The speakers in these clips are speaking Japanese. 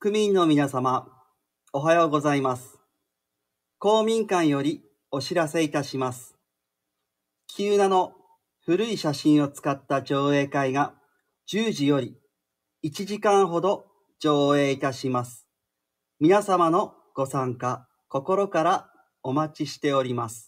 区民の皆様、おはようございます。公民館よりお知らせいたします。キウナの古い写真を使った上映会が10時より1時間ほど上映いたします。皆様のご参加、心からお待ちしております。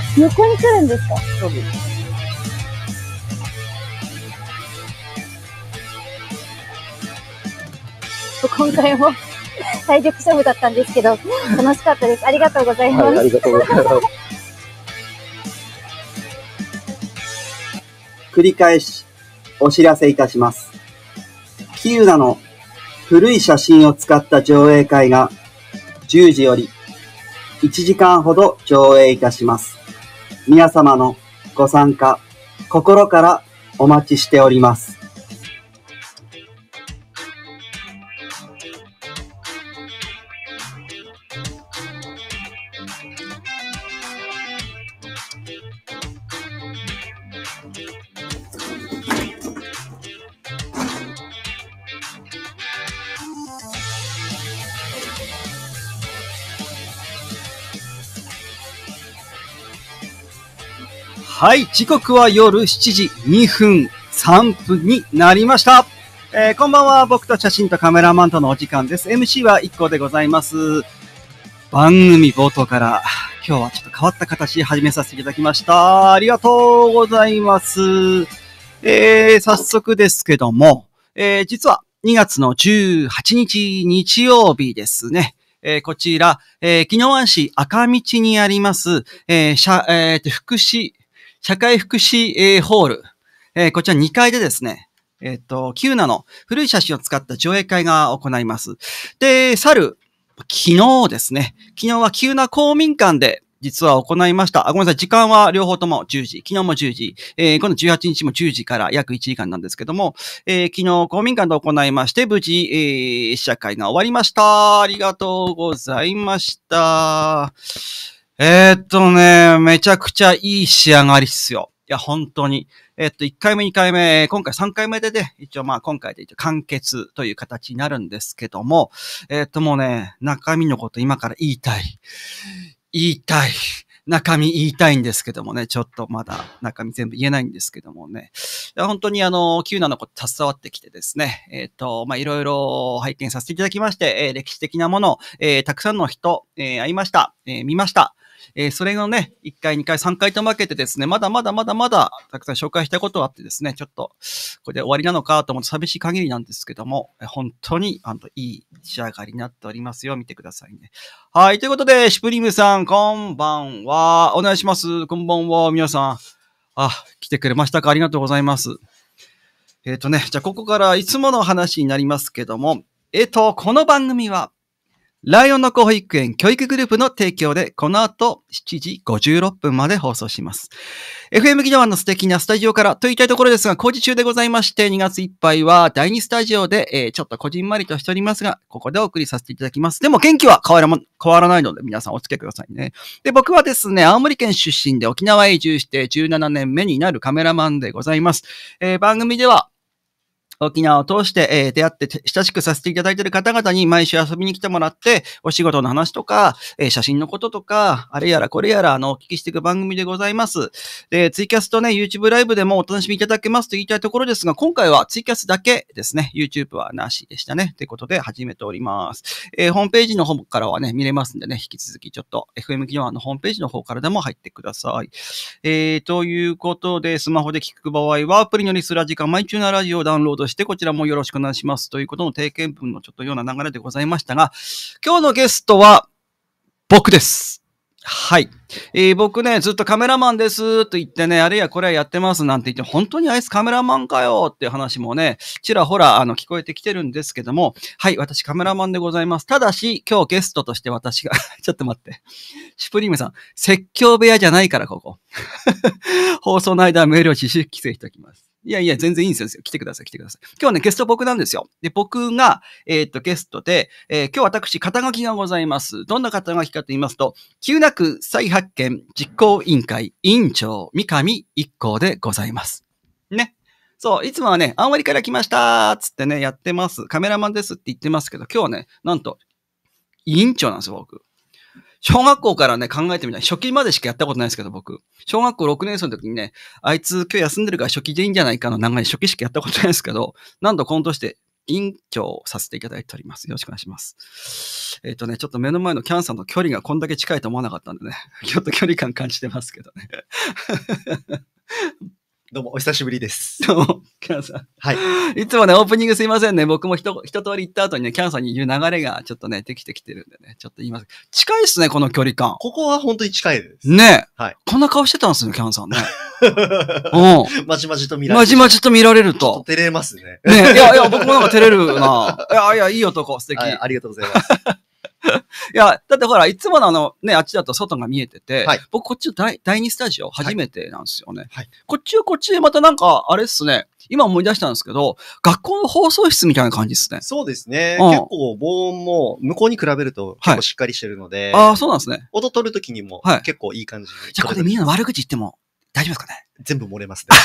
横に来るんですか多分。今回も体 力勝負だったんですけど、楽しかったです。ありがとうございます。はい、ありがとうございます。繰り返しお知らせいたします。キウナの古い写真を使った上映会が10時より1時間ほど上映いたします。皆様のご参加、心からお待ちしております。はい、時刻は夜7時2分3分になりました。えー、こんばんは、僕と写真とカメラマンとのお時間です。MC は1個でございます。番組冒頭から、今日はちょっと変わった形で始めさせていただきました。ありがとうございます。えー、早速ですけども、えー、実は2月の18日日曜日ですね。えー、こちら、えー、宜野湾市赤道にあります、えー、ゃ、えー、福祉、社会福祉、えー、ホール、えー、こちら2階でですね、えっ、ー、と、キューナの古い写真を使った上映会が行います。で、去る、昨日ですね。昨日は急な公民館で実は行いました。あ、ごめんなさい。時間は両方とも10時。昨日も10時。えー、今度18日も10時から約1時間なんですけども、えー、昨日公民館で行いまして、無事、えー、試写会が終わりました。ありがとうございました。えー、っとね、めちゃくちゃいい仕上がりっすよ。いや、本当に。えー、っと、1回目、2回目、今回3回目でね、一応まあ今回で一応完結という形になるんですけども、えー、っともうね、中身のこと今から言いたい。言いたい。中身言いたいんですけどもね、ちょっとまだ中身全部言えないんですけどもね。いや本当にあの、急なのこと携わってきてですね、えっ、ー、と、ま、いろいろ拝見させていただきまして、えー、歴史的なもの、えー、たくさんの人、え会いました、え見ました、えー、それのね、1回、2回、3回と負けてですね、まだまだまだまだたくさん紹介したことがあってですね、ちょっと、これで終わりなのかと思って寂しい限りなんですけども、本当に、あの、いい仕上がりになっておりますよ。見てくださいね。はい、ということで、シュプリームさん、こんばんは。お願いします。こんばんは、皆さん。あ、来てくれましたかありがとうございます。えっ、ー、とね、じゃあここからいつもの話になりますけども、えっ、ー、と、この番組は、ライオンの子保育園教育グループの提供で、この後7時56分まで放送します。FM 技能の素敵なスタジオからと言いたいところですが、工事中でございまして、2月いっぱいは第2スタジオで、えー、ちょっとこじんまりとしておりますが、ここでお送りさせていただきます。でも元気は変わら、変わらないので、皆さんお付き合いくださいね。で、僕はですね、青森県出身で沖縄へ移住して17年目になるカメラマンでございます。えー、番組では、沖縄を通して、えー、出会って親しくさせていただいている方々に毎週遊びに来てもらって、お仕事の話とか、えー、写真のこととか、あれやらこれやら、あの、お聞きしていく番組でございます。で、ツイキャスとね、YouTube ライブでもお楽しみいただけますと言いたいところですが、今回はツイキャスだけですね、YouTube はなしでしたね。ということで始めております。えー、ホームページの方からはね、見れますんでね、引き続きちょっと FM 機能のホームページの方からでも入ってください。えー、ということで、スマホで聞く場合は、アプリのリスラジか、毎中なラジオをダウンロードしてしてこちらもよろしくお願いしますということの提見文のちょっとような流れでございましたが、今日のゲストは僕です。はい。えー、僕ね、ずっとカメラマンですと言ってね、あるいはこれはやってますなんて言って、本当にあいつカメラマンかよっていう話もね、ちらほらあの聞こえてきてるんですけども、はい、私カメラマンでございます。ただし、今日ゲストとして私が ちょっと待って。シュプリームさん、説教部屋じゃないから、ここ。放送の間メールを自主規制しておきます。いやいや、全然いいんですよ。来てください、来てください。今日ね、ゲスト僕なんですよ。で、僕が、えー、っと、ゲストで、えー、今日私、肩書きがございます。どんな肩書きかと言いますと、急なく再発見実行委員会委員長、三上一行でございます。ね。そう、いつもはね、あんまりから来ましたーつってね、やってます。カメラマンですって言ってますけど、今日はね、なんと、委員長なんですよ、僕。小学校からね、考えてみたい。初期までしかやったことないですけど、僕。小学校6年生の時にね、あいつ今日休んでるから初期でいいんじゃないかの流れ、初期しかやったことないですけど、なんと今年で委員長させていただいております。よろしくお願いします。えっ、ー、とね、ちょっと目の前のキャンさんの距離がこんだけ近いと思わなかったんでね、ちょっと距離感感じてますけどね。どうも、お久しぶりです。どうも、キャンさん。はい。いつもね、オープニングすいませんね。僕も一一通り行った後にね、キャンさんに言う流れがちょっとね、できてきてるんでね、ちょっと言います。近いっすね、この距離感。ここは本当に近いです。ねはい。こんな顔してたんですよ、キャンさんね。うん。まじまじと見られる。まじまじと見られると。と照れますね。ねいやいや、僕もなんか照れるな。いやいや、いい男、素敵ありがとうございます。いや、だってほら、いつものあの、ね、あっちだと外が見えてて、はい、僕こっちの第二スタジオ初めてなんですよね。はい、こっちはこっちでまたなんか、あれっすね、今思い出したんですけど、学校の放送室みたいな感じっすね。そうですね。うん、結構防音も向こうに比べると結構しっかりしてるので、はい、ああ、そうなんですね。音取るときにも結構いい感じ、はい、じゃあこれみんな悪口言っても大丈夫ですかね全部漏れますね。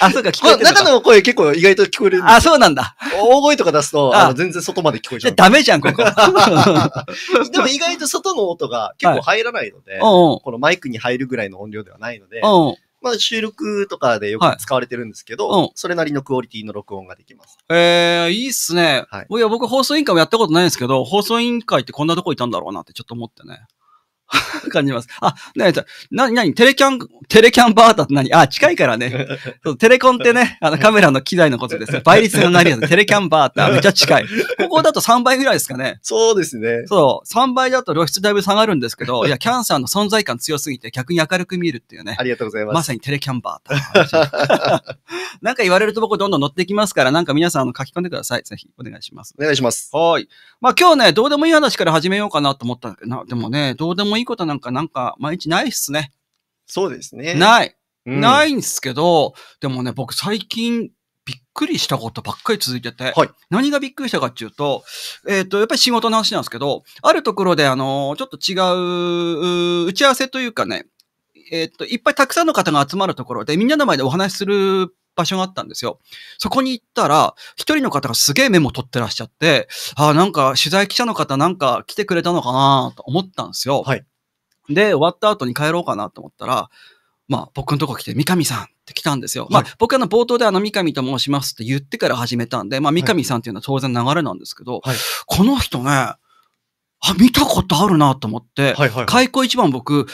あ、そうか、聞こえてる中の声結構意外と聞こえる。あ、そうなんだ。大声とか出すと、あ全然外まで聞こえちゃう。ダメじゃん、ここ。でも意外と外の音が結構入らないので、はい、このマイクに入るぐらいの音量ではないので、まあ、収録とかでよく使われてるんですけど、はいそれなりのクオリティの録音ができます。ええー、いいっすね。はい、いや、僕放送委員会もやったことないんですけど、放送委員会ってこんなとこいたんだろうなってちょっと思ってね。感じます。あ、なに、なに、なに、テレキャン、テレキャンバーターって何あ、近いからね。テレコンってね、あの、カメラの機材のことです倍率のないやつ、テレキャンバーター、めっちゃ近い。ここだと3倍ぐらいですかね。そうですね。そう。3倍だと露出だいぶ下がるんですけど、いや、キャンサーの存在感強すぎて逆に明るく見えるっていうね。ありがとうございます。まさにテレキャンバーター。なんか言われると僕どんどん乗ってきますから、なんか皆さん書き込んでください。ぜひお願いします。お願いします。はい。まあ今日ね、どうでもいい話から始めようかなと思ったんだけどな、でもね、どうでもいいいことなんかなんか毎日ないっすね。そうですね。ない。うん、ないんですけど、でもね、僕最近びっくりしたことばっかり続いてて、はい、何がびっくりしたかっていうと、えっ、ー、と、やっぱり仕事の話なんですけど、あるところで、あのー、ちょっと違う、打ち合わせというかね、えっ、ー、と、いっぱいたくさんの方が集まるところで、みんなの前でお話しする場所があったんですよ。そこに行ったら、一人の方がすげえメモ取ってらっしゃって、ああ、なんか取材記者の方なんか来てくれたのかなと思ったんですよ。はい。で、終わった後に帰ろうかなと思ったら、まあ、僕のとこ来て、三上さんって来たんですよ。まあ、僕の冒頭であの、三上と申しますって言ってから始めたんで、まあ、三上さんっていうのは当然流れなんですけど、はい、この人ね、あ、見たことあるなと思って、はいはいはい、開口一番僕、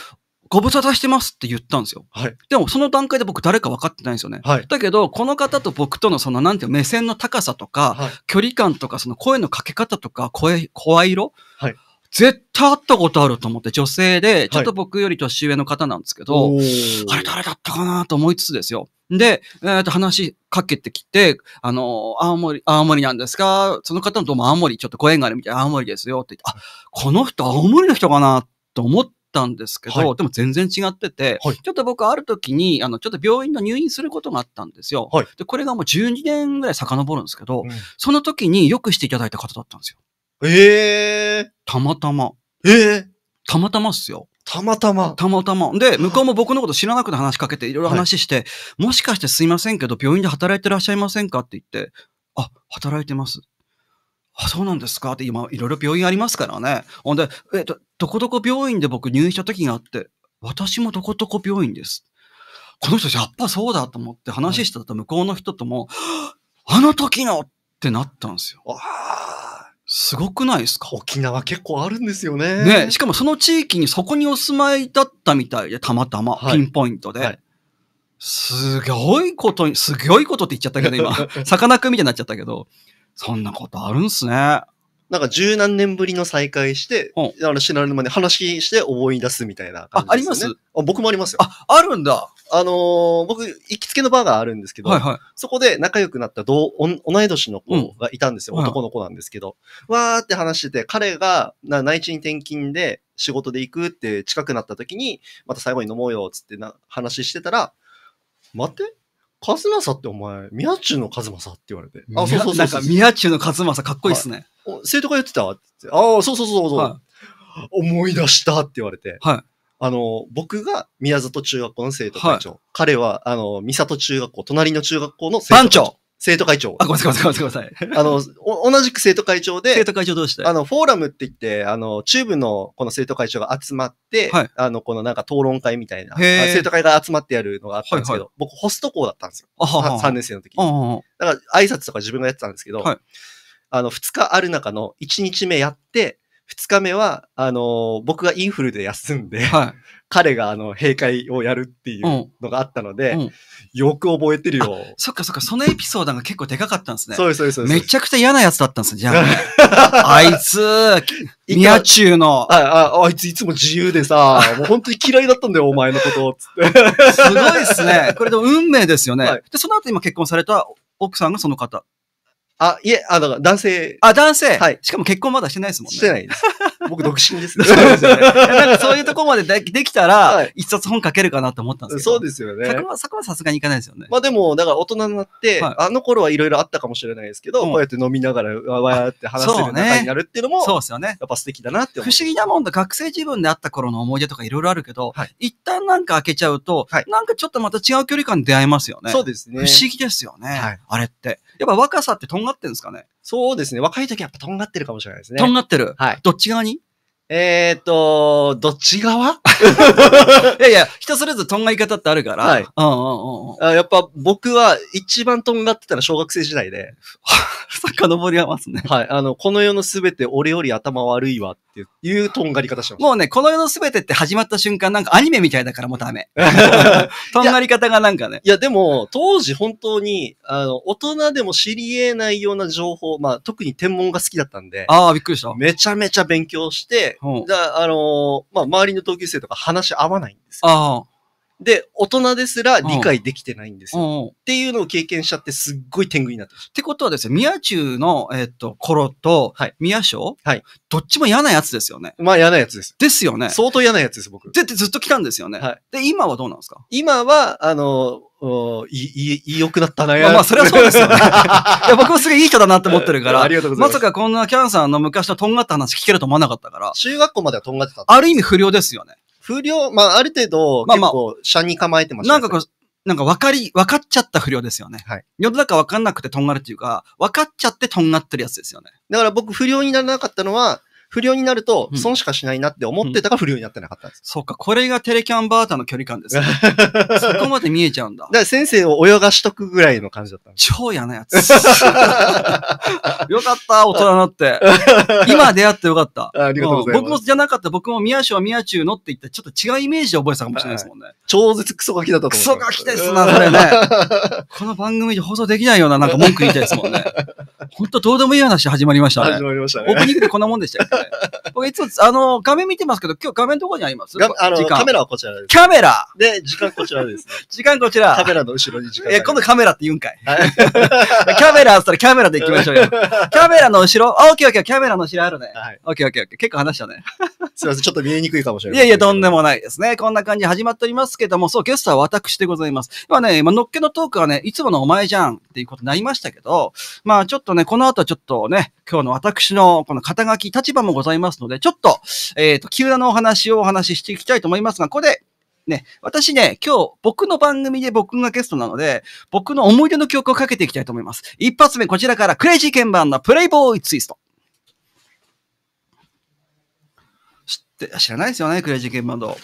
ご無沙汰してますって言ったんですよ。はい、でも、その段階で僕誰か分かってないんですよね。はい、だけど、この方と僕とのその、なんていう目線の高さとか、はい、距離感とか、その声のかけ方とか、声、声色、はい、絶対会ったことあると思って女性で、ちょっと僕より年上の方なんですけど、はい、あれ誰だったかなと思いつつですよ。で、えー、と話かけてきて、あの、青森、青森なんですかその方のどうも青森、ちょっとご縁があるみたいな青森ですよって言って、あ、この人青森の人かなと思って、たんですけど、はい、でも全然違ってて、はい、ちょっと僕ある時に、あの、ちょっと病院の入院することがあったんですよ。はい、で、これがもう12年ぐらい遡るんですけど、うん、その時によくしていただいた方だったんですよ。ええーたまたま。ええたまたまっすよ。たまたま。たまたま。で、向こうも僕のこと知らなくて話しかけて、いろいろ話して、もしかしてすいませんけど、病院で働いてらっしゃいませんかって言って、あ、働いてます。あ、そうなんですかって今、いろいろ病院ありますからね。ほんで、えっと、どこどこ病院で僕入院した時があって、私もどこどこ病院です。この人やっぱそうだと思って話してた向こうの人とも、はい、あの時のってなったんですよ。ああ、すごくないですか沖縄結構あるんですよね。ね、しかもその地域にそこにお住まいだったみたいで、たまたま、はい、ピンポイントで。はい、すごいことに、すごいことって言っちゃったけど、今、さかなクンみたいになっちゃったけど、そんなことあるんすね。なんか十何年ぶりの再会して、うん、あの知らぬ間に話して思い出すみたいな感じです、ね、あ、ありますあ僕もありますよ。あ、あるんだ。あのー、僕、行きつけのバーがあるんですけど、はいはい、そこで仲良くなった同同い年の子がいたんですよ、うん、男の子なんですけど、はいわーって話してて、彼がな内地に転勤で仕事で行くって近くなった時に、また最後に飲もうよっつってな話してたら、待って、カズマサってお前、宮中のカズマサって言われて。あ、そうそうそうそう。なんか宮中のカズマサかっこいいっすね。生徒がやってたああ、そうそうそうそう、はい、思い出したって言われて。はい。あの、僕が宮里中学校の生徒会長。はい、彼は、あの、三里中学校、隣の中学校の生徒会長。長生徒会長。あ、ごめんなさい、ごめんなさい、ごめんなさい。あのお、同じく生徒会長で、生徒会長どうしてあの、フォーラムって言って、あの、中部のこの生徒会長が集まって、はい、あの、このなんか討論会みたいな、生徒会が集まってやるのがあったんですけど、はいはい、僕、ホスト校だったんですよ。あはは3年生の時に。だから、挨拶とか自分がやってたんですけど、はい、あの、二日ある中の一日目やって、二日目は、あの、僕がインフルで休んで、はい、彼があの、閉会をやるっていうのがあったので、うんよく覚えてるよ。そっかそっか、そのエピソードが結構でかかったんですね。そうです、そうめちゃくちゃ嫌なやつだったんですじゃあ。あいつ、ニ中のああ。あいついつも自由でさ、もう本当に嫌いだったんだよ、お前のこと、つって。すごいですね。これでも運命ですよね。はい、で、その後今結婚された奥さんがその方。あ、いえ、あの、男性。あ、男性はい。しかも結婚まだしてないですもんね。してないです。僕 独身ですね。そうですよね。なんかそういうとこまでで できたら、一冊本書けるかなと思ったんですけど。そうですよね。そこは、佐久間さすがにいかないですよね。まあでも、だから大人になって、あの頃はいろいろあったかもしれないですけど、こうやって飲みながら、わーって話せる仲になるっていうのも、そうですよね。やっぱ素敵だなって不思議なもんだ。学生自分であった頃の思い出とかいろいろあるけど、一旦なんか開けちゃうと、なんかちょっとまた違う距離感に出会えますよね。そうですね。不思議ですよね。はい、あれって。やっぱ若さってとんががってんですかねそうですね。若い時はやっぱとんがってるかもしれないですね。とんがってる。はい。どっち側にえー、っと、どっち側 いやいや、人それぞれとんがり方ってあるから。はい。うんうんうん。あやっぱ僕は一番とんがってたのは小学生時代で。遡りますね。はい。あの、この世のすべて俺より頭悪いわっっていうとんがり方します。もうね、この世の全てって始まった瞬間、なんかアニメみたいだからもうダメ。とんがり方がなんかねい。いや、でも、当時本当に、あの、大人でも知り得ないような情報、まあ、特に天文が好きだったんで。ああ、びっくりした。めちゃめちゃ勉強して、うん、あのまあ、周りの同級生とか話合わないんですよ。ああ。で、大人ですら理解できてないんですよ。うんっていうのを経験しちゃって、すっごい天狗になった。ってことはですね、宮中の、えっ、ー、と、頃と、宮省はい。どっちも嫌なやつですよね。まあ嫌なやつです。ですよね。相当嫌なやつです、僕。で、ずっと来たんですよね。はい。で、今はどうなんですか今は、あの、いい、いい、良くなったな、やまあ、それはそうですよね。いや、僕もすげえいい人だなって思ってるから。ありがとうございます。まさかこんなキャンさんの昔のとんがった話聞けると思わなかったから。中学校まではとんがってた。ある意味不良ですよね。不良、まあ、ある程度、まあまあ結構、車に構えてました、なんかこう、なんか分かり、分かっちゃった不良ですよね。はい。世の中分かんなくてとんがるっていうか、分かっちゃってとんがってるやつですよね。だから僕、不良にならなかったのは、不良になると損しかしないなって思ってたから不良になってなかったんです。そうか、これがテレキャンバーターの距離感です、ね。そこまで見えちゃうんだ。だから先生を泳がしとくぐらいの感じだった超嫌なやつ。よかった、大人になって。今出会ってよかった。ありがとうございます。僕もじゃなかった僕も宮城は宮中のって言ったちょっと違うイメージで覚えてたかもしれないですもんね。はい、超絶クソガキだったと思う。クソガキですな、それね。この番組で放送できないようななんか文句言いたいですもんね。本当どうでもいい話始まりましたね。始まりましたね。オープニングでこんなもんでしたよ。僕いつ、あの、画面見てますけど、今日画面どこにありますあの時間、カメラはこちらです。カメラで、時間こちらです、ね。時間こちら。カメラの後ろに時間。え、今度カメラって言うんかい。カメラあったらキャメラで行きましょうよ。カメラの後ろあ、オッケーオッケー、キャメラの後ろあるね。はい。オッケーオッケーオッケー。結構話したね。すいません、ちょっと見えにくいかもしれない。いやいや、とんでもないですね。こんな感じ始まっておりますけども、そう、ゲストは私でございます。今ね、今、のっけのトークはね、いつものお前じゃんっていうことになりましたけど、まあちょっとね、この後ちょっとね、今日の私のこの肩書き、立場ももございますので、ちょっと、えっ、ー、と、急なのお話をお話ししていきたいと思いますが、ここで、ね、私ね、今日僕の番組で僕がゲストなので、僕の思い出の曲をかけていきたいと思います。一発目、こちらからクレイジーケンバンのプレイボーイツイスト。知って、知らないですよね、クレイジーケンバンド。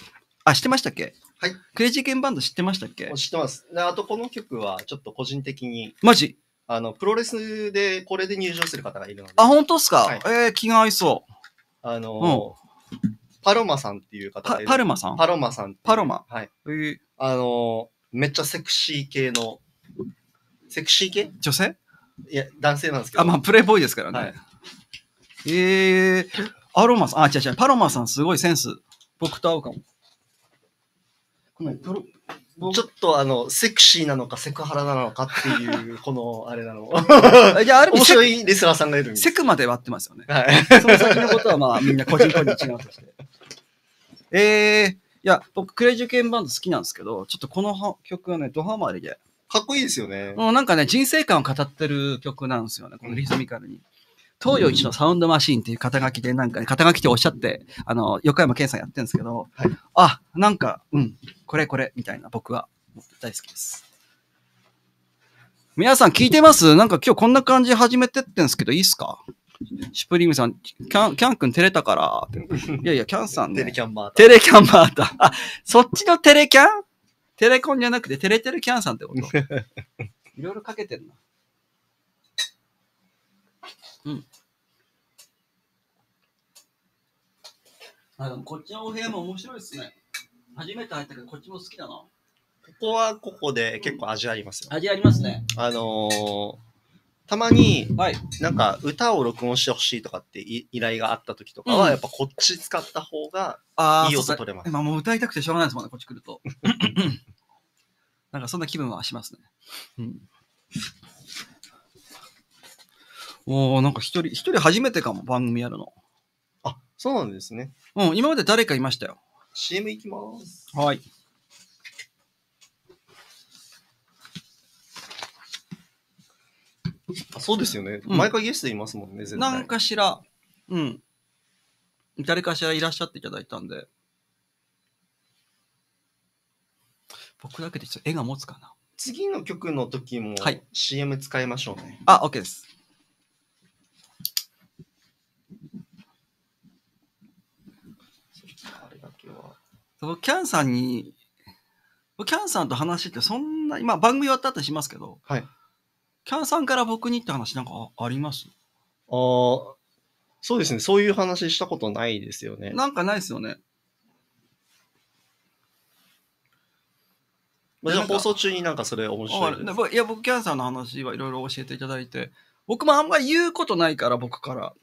あ、知ってましたっけはい。クレイジーケンバンド知ってましたっけ知ってます。あとこの曲はちょっと個人的に。マジあの、プロレスでこれで入場する方がいるので。あ、本当っすか、はい、えー、気が合いそう。あの、パロマさんっていう方パで。ルマさんパロマさんパロマはい。えーあの、めっちゃセクシー系の、セクシー系女性いや、男性なんですけど。あ、まあ、プレイボーイですからね。はいえー、アロマさん、あ、違う違う、パロマさんすごいセンス。僕と合うかも。このプロちょっとあの、セクシーなのかセクハラなのかっていう、この、あれなの。いや、ある面白いレスラーさんがいるんです。セクまで割ってますよね。はい。その先のことはまあ、みんな個人個人違うとして。えー、いや、僕、クレイジーケンバンド好きなんですけど、ちょっとこの曲はね、ドハマりで。かっこいいですよね。うん、なんかね、人生観を語ってる曲なんですよね、このリズミカルに。うん東洋一のサウンドマシーンっていう肩書きで、なんか、ね、肩書きっておっしゃって、あの、横山健さんやってるんですけど、はい、あ、なんか、うん、これこれ、みたいな僕は大好きです。皆さん聞いてますなんか今日こんな感じ始めてってんすけど、いいっすかシュプリームさん、キャン、キャン君照れたから。いやいや、キャンさんね。テレキャンバータ。テレキャンバータ。あ、そっちのテレキャンテレコンじゃなくて、テレテレキャンさんってこと いろいろかけてるな。うん。あでもこっちのお部屋も面白いですね。初めて入ったけど、こっちも好きだな。ここはここで結構味ありますよ。味ありますね。あのーたまに、なんか歌を録音してほしいとかって依頼があった時とかは、やっぱこっち使った方がいい音取れます。今、もう歌いたくてしょうがないですもんね、こっち来ると。なんかそんな気分はしますね。うんおおなんか一人、一人初めてかも、番組やるの。あ、そうなんですね。うん、今まで誰かいましたよ。CM 行きます。はい。あそうですよね。うん毎回ゲストいますもんね、絶対。何かしら、うん。誰かしらいらっしゃっていただいたんで。僕だけでちょっと絵が持つかな。次の曲の時もはい CM 使いましょうね。あ、OK です。時は。そキャンさんに、キャンさんと話ってそんな、今番組終わった後しますけど、はい。キャンさんから僕にって話なんかありますああ、そうですね。そういう話したことないですよね。なんかないですよね。じゃあ放送中になんかそれ面白いです。いや、僕、キャンさんの話はいろいろ教えていただいて、僕もあんまり言うことないから、僕から。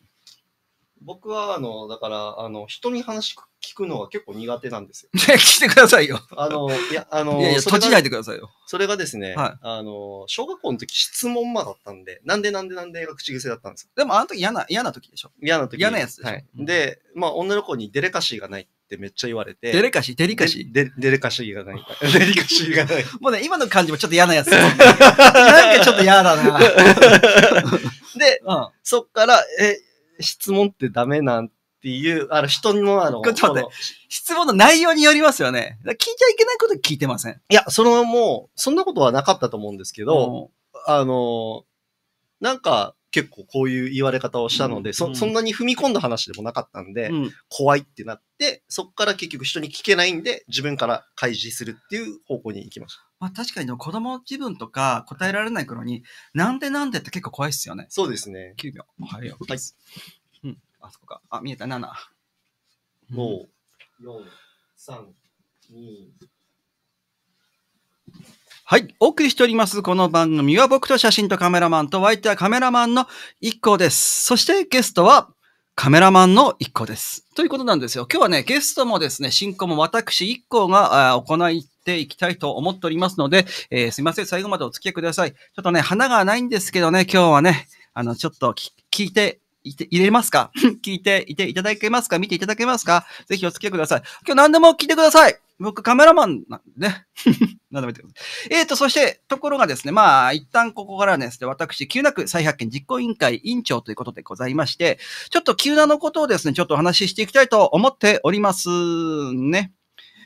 僕は、あの、だから、あの、人に話聞くのは結構苦手なんですよ。聞いてくださいよ。あの、いや、あの、いやいや閉じないでくださいよ。それがですね、はい、あの、小学校の時質問魔だったんで、なんでなんでなんでが口癖だったんですよ。でも、あの時嫌な、嫌な時でしょ。嫌な時。嫌なやつでしょ。はい、で、まあ、女の子にデレカシーがないってめっちゃ言われて。デレカシーデリカシーデデレカシーがない。デリカシーがない。もうね、今の感じもちょっと嫌なやつ。なんかちょっと嫌だな。で、うん、そっから、え、質問ってダメなんっていう、あの、人の、あの、ちょっと待って、質問の内容によりますよね。聞いちゃいけないこと聞いてません。いや、そのもう、そんなことはなかったと思うんですけど、うん、あの、なんか、結構こういう言われ方をしたので、うん、そそんなに踏み込んだ話でもなかったんで、うん、怖いってなっで、そこから結局人に聞けないんで、自分から開示するっていう方向に行きました。まあ確かに、ね、子供自分とか答えられない頃に、なんでなんでって結構怖いっすよね。そうですね。9秒。はい、o はい、うん、あそこか。あ、見えた、7。もう、四三二はい。お送りしております。この番組は僕と写真とカメラマンとお相手はカメラマンの一個です。そしてゲストはカメラマンの一個です。ということなんですよ。今日はね、ゲストもですね、進行も私一個が行っていきたいと思っておりますので、えー、すいません、最後までお付き合いください。ちょっとね、花がないんですけどね、今日はね、あの、ちょっと聞いていて、入れますか 聞いていていただけますか見ていただけますかぜひお付き合いください。今日何でも聞いてください僕カメラマンなんでね。何でも言ってください。えっ、ー、と、そして、ところがですね、まあ、一旦ここからですね、私、急なく再発見実行委員会委員長ということでございまして、ちょっと急なのことをですね、ちょっとお話ししていきたいと思っておりますね。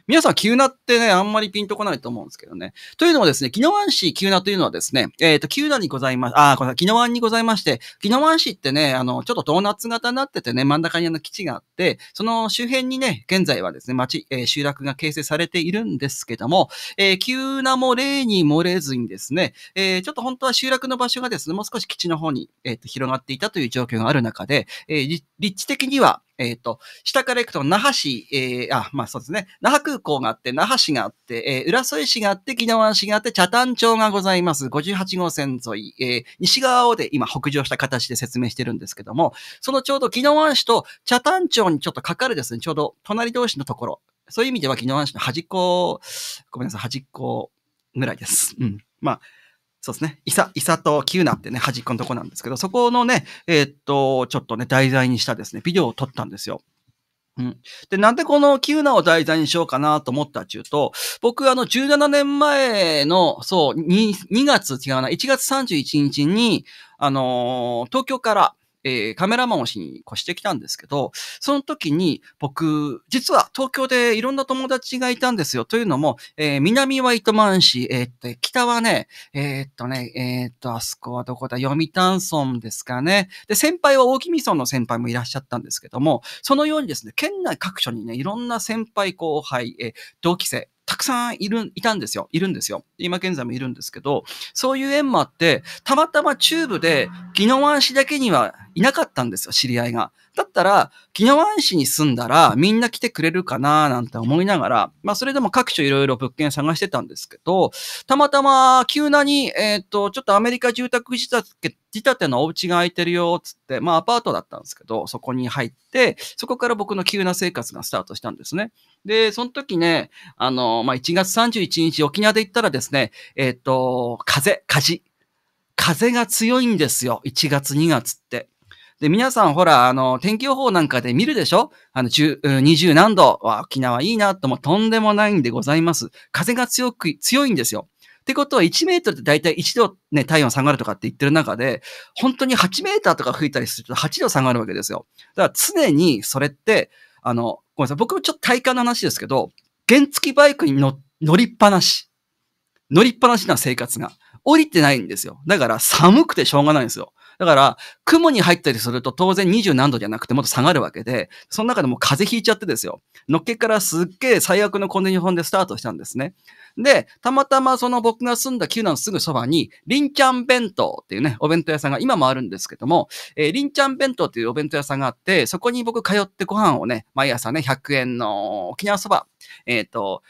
皆さん、急なってね、あんまりピンとこないと思うんですけどね。というのもですね、キノワン市急なというのはですね、えっ、ー、と、急なにございま、あ、あ、これ、キノワンにございまして、キノワン市ってね、あの、ちょっとドーナツ型になっててね、真ん中にあの基地があって、その周辺にね、現在はですね、町、えー、集落が形成されているんですけども、えー、急なも例に漏れずにですね、えー、ちょっと本当は集落の場所がですね、もう少し基地の方に、えーと、と広がっていたという状況がある中で、えー、立地的には、えっ、ー、と、下から行くと、那覇市、えー、あ、まあそうですね。那覇空港があって、那覇市があって、えー、浦添市があって、宜野湾市があって、茶谷町がございます。58号線沿い、えー、西側をで今北上した形で説明してるんですけども、そのちょうど宜野湾市と茶谷町にちょっとかかるですね、ちょうど隣同士のところ。そういう意味では宜野湾市の端っこ、ごめんなさい、端っこぐらいです。うん。まあ、そうですね、イサ、イサとキウナってね、端っこのとこなんですけど、そこのね、えー、っと、ちょっとね、題材にしたですね、ビデオを撮ったんですよ。うん、で、なんでこのキウナを題材にしようかなと思ったっていうと、僕あの17年前の、そう、2, 2月違うな、1月31日に、あのー、東京から、えー、カメラマンをしに越してきたんですけど、その時に僕、実は東京でいろんな友達がいたんですよ。というのも、えー、南は糸満市、えー、っと、北はね、えー、っとね、えっと、あそこはどこだ、読谷村ですかね。で、先輩は大木村の先輩もいらっしゃったんですけども、そのようにですね、県内各所にね、いろんな先輩後輩、え同期生、たくさんいる、いたんですよ。いるんですよ。今現在もいるんですけど、そういう縁もあって、たまたま中部で、宜野湾市だけにはいなかったんですよ、知り合いが。だったら、宜野湾市に住んだらみんな来てくれるかななんて思いながら、まあそれでも各所いろいろ物件探してたんですけど、たまたま急なに、えっ、ー、と、ちょっとアメリカ住宅地建てのお家が空いてるよ、つって、まあアパートだったんですけど、そこに入って、そこから僕の急な生活がスタートしたんですね。で、その時ね、あの、まあ1月31日沖縄で行ったらですね、えっ、ー、と、風、火事。風が強いんですよ。1月2月って。で、皆さんほら、あの、天気予報なんかで見るでしょあの、十、二十何度、沖縄いいなともとんでもないんでございます。風が強く、強いんですよ。ってことは1メートルだい大体1度ね、体温下がるとかって言ってる中で、本当に8メーターとか吹いたりすると8度下がるわけですよ。だから常にそれって、あの、ごめんなさい、僕もちょっと体感の話ですけど、原付バイクに乗りっぱなし。乗りっぱなしな生活が。降りてないんですよ。だから寒くてしょうがないんですよ。だから、雲に入ったりすると当然二十何度じゃなくてもっと下がるわけで、その中でも風邪ひいちゃってですよ。のっけからすっげえ最悪のコンディションでスタートしたんですね。で、たまたまその僕が住んだキ南のすぐそばに、りんちゃん弁当っていうね、お弁当屋さんが今もあるんですけども、えー、りんちゃん弁当っていうお弁当屋さんがあって、そこに僕通ってご飯をね、毎朝ね、100円の沖縄そば、えっ、ー、と、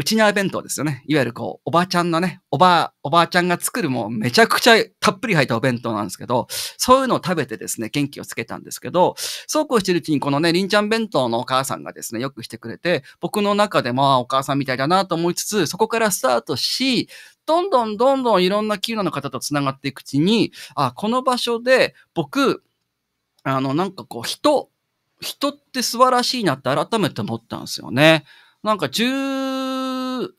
うちにゃ弁当ですよね。いわゆるこう、おばあちゃんのね、おば、おばあちゃんが作るもうめちゃくちゃたっぷり入ったお弁当なんですけど、そういうのを食べてですね、元気をつけたんですけど、そうこうしてるうちにこのね、りんちゃん弁当のお母さんがですね、よくしてくれて、僕の中でまあお母さんみたいだなと思いつつ、そこからスタートし、どんどんどんどんいろんな企業の方と繋がっていくうちに、あ、この場所で僕、あの、なんかこう、人、人って素晴らしいなって改めて思ったんですよね。なんか10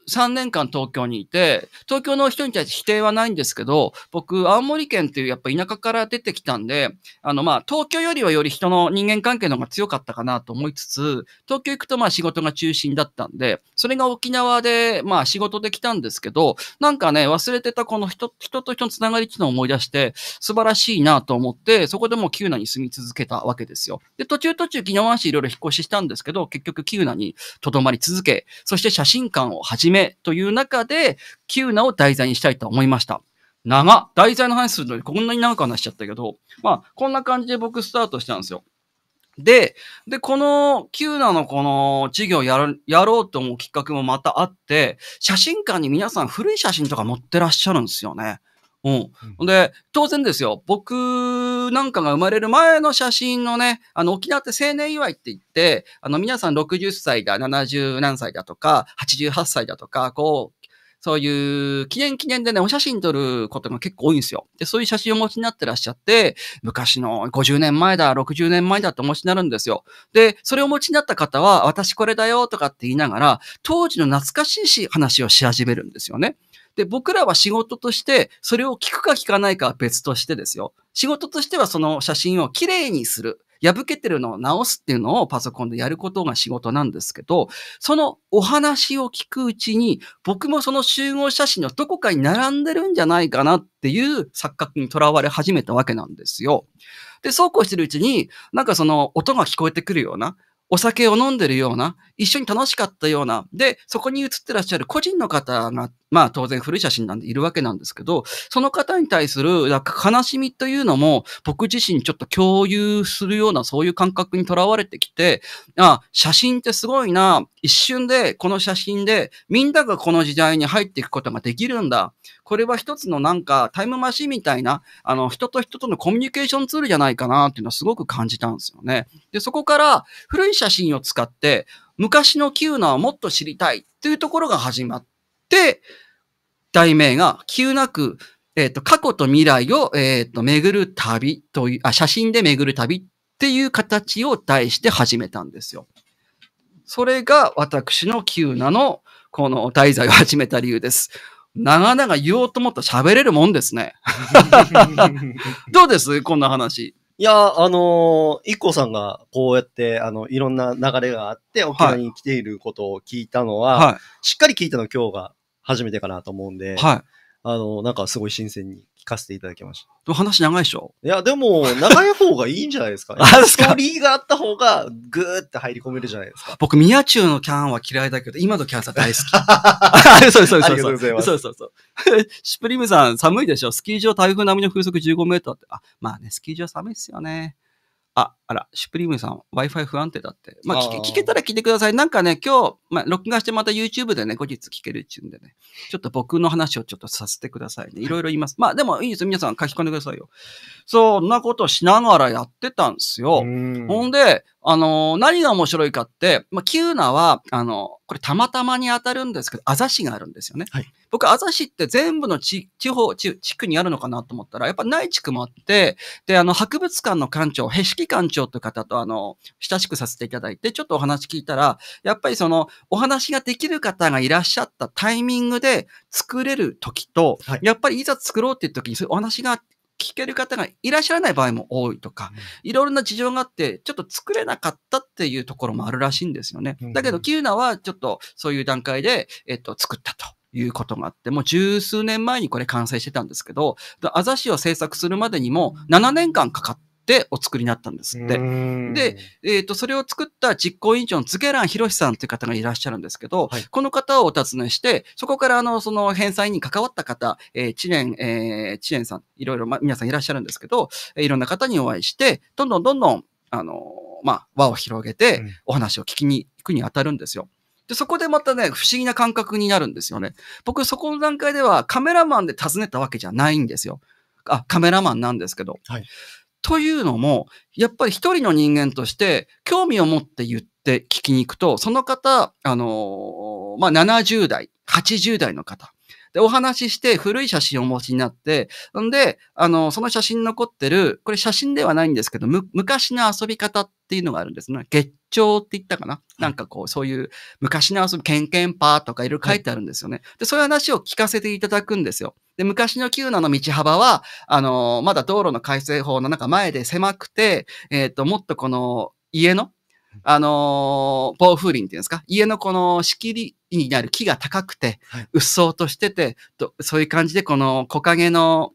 3年間東京にいて、東京の人に対して否定はないんですけど、僕、青森県っていうやっぱ田舎から出てきたんで、あのまあ、東京よりはより人の人間関係の方が強かったかなと思いつつ、東京行くとまあ仕事が中心だったんで、それが沖縄でまあ仕事できたんですけど、なんかね、忘れてたこの人、人と人のつながりっていうのを思い出して、素晴らしいなと思って、そこでもうキューナに住み続けたわけですよ。で、途中途中、宜野湾市いろいろ引っ越ししたんですけど、結局キューナに留まり続け、そして写真館をはじめという中で、キューナを題材にしたいと思いました。長題材の話するのにこんなに長く話しちゃったけど、まあ、こんな感じで僕スタートしたんですよ。で、で、このキューナのこの授業やる、やろうと思うきっかけもまたあって、写真館に皆さん古い写真とか持ってらっしゃるんですよね。うん。ん、で、当然ですよ。僕なんかが生まれる前の写真のね、あの、沖縄って青年祝いって言って、あの、皆さん60歳だ、70何歳だとか、88歳だとか、こう、そういう記念記念でね、お写真撮ることが結構多いんですよ。で、そういう写真をお持ちになってらっしゃって、昔の50年前だ、60年前だってお持ちになるんですよ。で、それをお持ちになった方は、私これだよとかって言いながら、当時の懐かしい話をし始めるんですよね。で、僕らは仕事として、それを聞くか聞かないかは別としてですよ。仕事としてはその写真をきれいにする。破けてるのを直すっていうのをパソコンでやることが仕事なんですけど、そのお話を聞くうちに、僕もその集合写真のどこかに並んでるんじゃないかなっていう錯覚にとらわれ始めたわけなんですよ。で、そうこうしてるうちに、なんかその音が聞こえてくるような、お酒を飲んでるような、一緒に楽しかったような、で、そこに映ってらっしゃる個人の方がまあ当然古い写真なんでいるわけなんですけど、その方に対する悲しみというのも僕自身ちょっと共有するようなそういう感覚にとらわれてきて、あ、写真ってすごいな、一瞬でこの写真でみんながこの時代に入っていくことができるんだ。これは一つのなんかタイムマシンみたいな、あの人と人とのコミュニケーションツールじゃないかなっていうのはすごく感じたんですよね。で、そこから古い写真を使って昔のキューナをもっと知りたいというところが始まっ、題名が、急なく、えっ、ー、と、過去と未来を、えっ、ー、と、巡る旅という、あ、写真で巡る旅っていう形を題して始めたんですよ。それが私の急なの、この題材を始めた理由です。長々言おうと思ったら喋れるもんですね。どうですこんな話。いや、あのー、i さんがこうやって、あの、いろんな流れがあって、沖縄に来ていることを聞いたのは、はい、しっかり聞いたの今日が初めてかなと思うんで、はい。あの、なんかすごい新鮮に聞かせていただきました。話長いでしょいや、でも、長い方がいいんじゃないですか、ね。あストーリーがあった方が、ぐーって入り込めるじゃないですか。僕、宮中のキャンは嫌いだけど、今のキャンさん大好き。そうそうそうそう。ありがとうございます。そうそうそう。シュプリムさん、寒いでしょスキー場台風並みの風速15メートルって。あ、まあね、スキー場寒いっすよね。あ、あら、シュプリームさん、Wi-Fi 不安定だって。まあ聞け、聞けたら聞いてください。なんかね、今日、まあ、録画してまた YouTube でね、後日聞けるっちゅうんでね、ちょっと僕の話をちょっとさせてくださいね。いろいろ言います。まあ、でもいいです皆さん書き込んでくださいよ。そんなことしながらやってたんですよ。ほんで、あのー、何が面白いかって、まあ、キューナは、あのー、これたまたまに当たるんですけど、アザシがあるんですよね。はい、僕、アザシって全部の地方地、地区にあるのかなと思ったら、やっぱ内地区もあって、で、あの、博物館の館長、へしき館長という方と、あの、親しくさせていただいて、ちょっとお話聞いたら、やっぱりその、お話ができる方がいらっしゃったタイミングで作れる時と、はい、やっぱりいざ作ろうっていう時に、そういうお話が聞ける方がいらっしゃらない場合も多いとか、いろいろな事情があって、ちょっと作れなかったっていうところもあるらしいんですよね。だけど、キューナはちょっとそういう段階で、えっと、作ったと。いうことがあって、もう十数年前にこれ完成してたんですけど、アザシを制作するまでにも7年間かかっでお作りになったんですって。で、えっ、ー、と、それを作った実行委員長の津下蘭博さんという方がいらっしゃるんですけど、はい、この方をお尋ねして、そこからあの、その返済に関わった方、えー、知念、えー、知念さん、いろいろ、ま、皆さんいらっしゃるんですけど、いろんな方にお会いして、どんどんどんどん、あの、まあ、輪を広げて、お話を聞きに行くにあたるんですよ。で、そこでまたね、不思議な感覚になるんですよね。僕、そこの段階ではカメラマンで尋ねたわけじゃないんですよ。あ、カメラマンなんですけど。はいというのも、やっぱり一人の人間として興味を持って言って聞きに行くと、その方、あのまあ、70代、80代の方、で、お話しして古い写真をお持ちになって、んで、あの、その写真残ってる、これ写真ではないんですけど、む、昔の遊び方っていうのがあるんですね。月長って言ったかな、なんかこう、そういう昔の遊び、ケンケンパーとかいろいろ書いてあるんですよね。で、そういう話を聞かせていただくんですよ。で、昔の旧名の道幅は、あのまだ道路の改正法のなんか前で狭くて、えっ、ー、と、もっとこの、家のあのー、防風林っていうんですか、家のこの仕切りになる木が高くて、はい、うっそうとしてて、そういう感じでこの木陰の、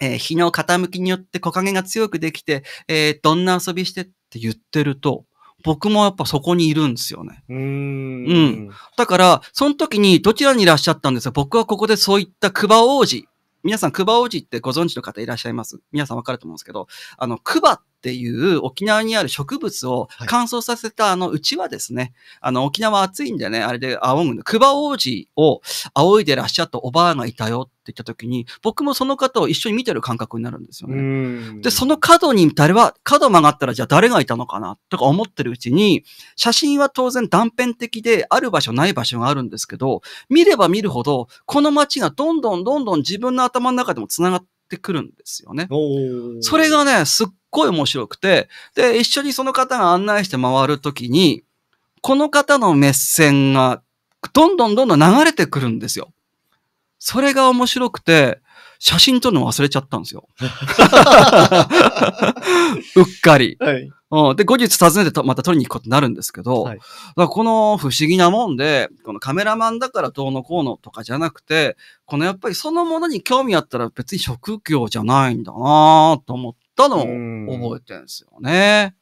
えー、日の傾きによって木陰が強くできて、えー、どんな遊びしてって言ってると、僕もやっぱそこにいるんですよね。うんうん,、だから、その時にどちらにいらっしゃったんですか僕はここでそういったクバ王子。皆さん、クバ王子ってご存知の方いらっしゃいます皆さんわかると思うんですけど、あの、クバってっていう沖縄にある植物を乾燥させたあのうちはですね、あの沖縄暑いんでね、あれで仰ぐの、クバ王子を仰いでらっしゃったおばあがいたよって言った時に、僕もその方を一緒に見てる感覚になるんですよね。で、その角に誰は、角曲がったらじゃあ誰がいたのかなとか思ってるうちに、写真は当然断片的である場所ない場所があるんですけど、見れば見るほど、この街がどんどんどんどん自分の頭の中でも繋がってくるんですよね。それがね、すっごい面白くて、で、一緒にその方が案内して回るときに、この方の目線がどんどんどんどん流れてくるんですよ。それが面白くて、写真撮るの忘れちゃったんですよ。うっかり、はい、うん。で、後日訪ねてまた撮りに行くことになるんですけど、はい、だからこの不思議なもんで、このカメラマンだからどうのこうのとかじゃなくて、このやっぱりそのものに興味あったら別に職業じゃないんだなと思っったのを覚えてるんですよね。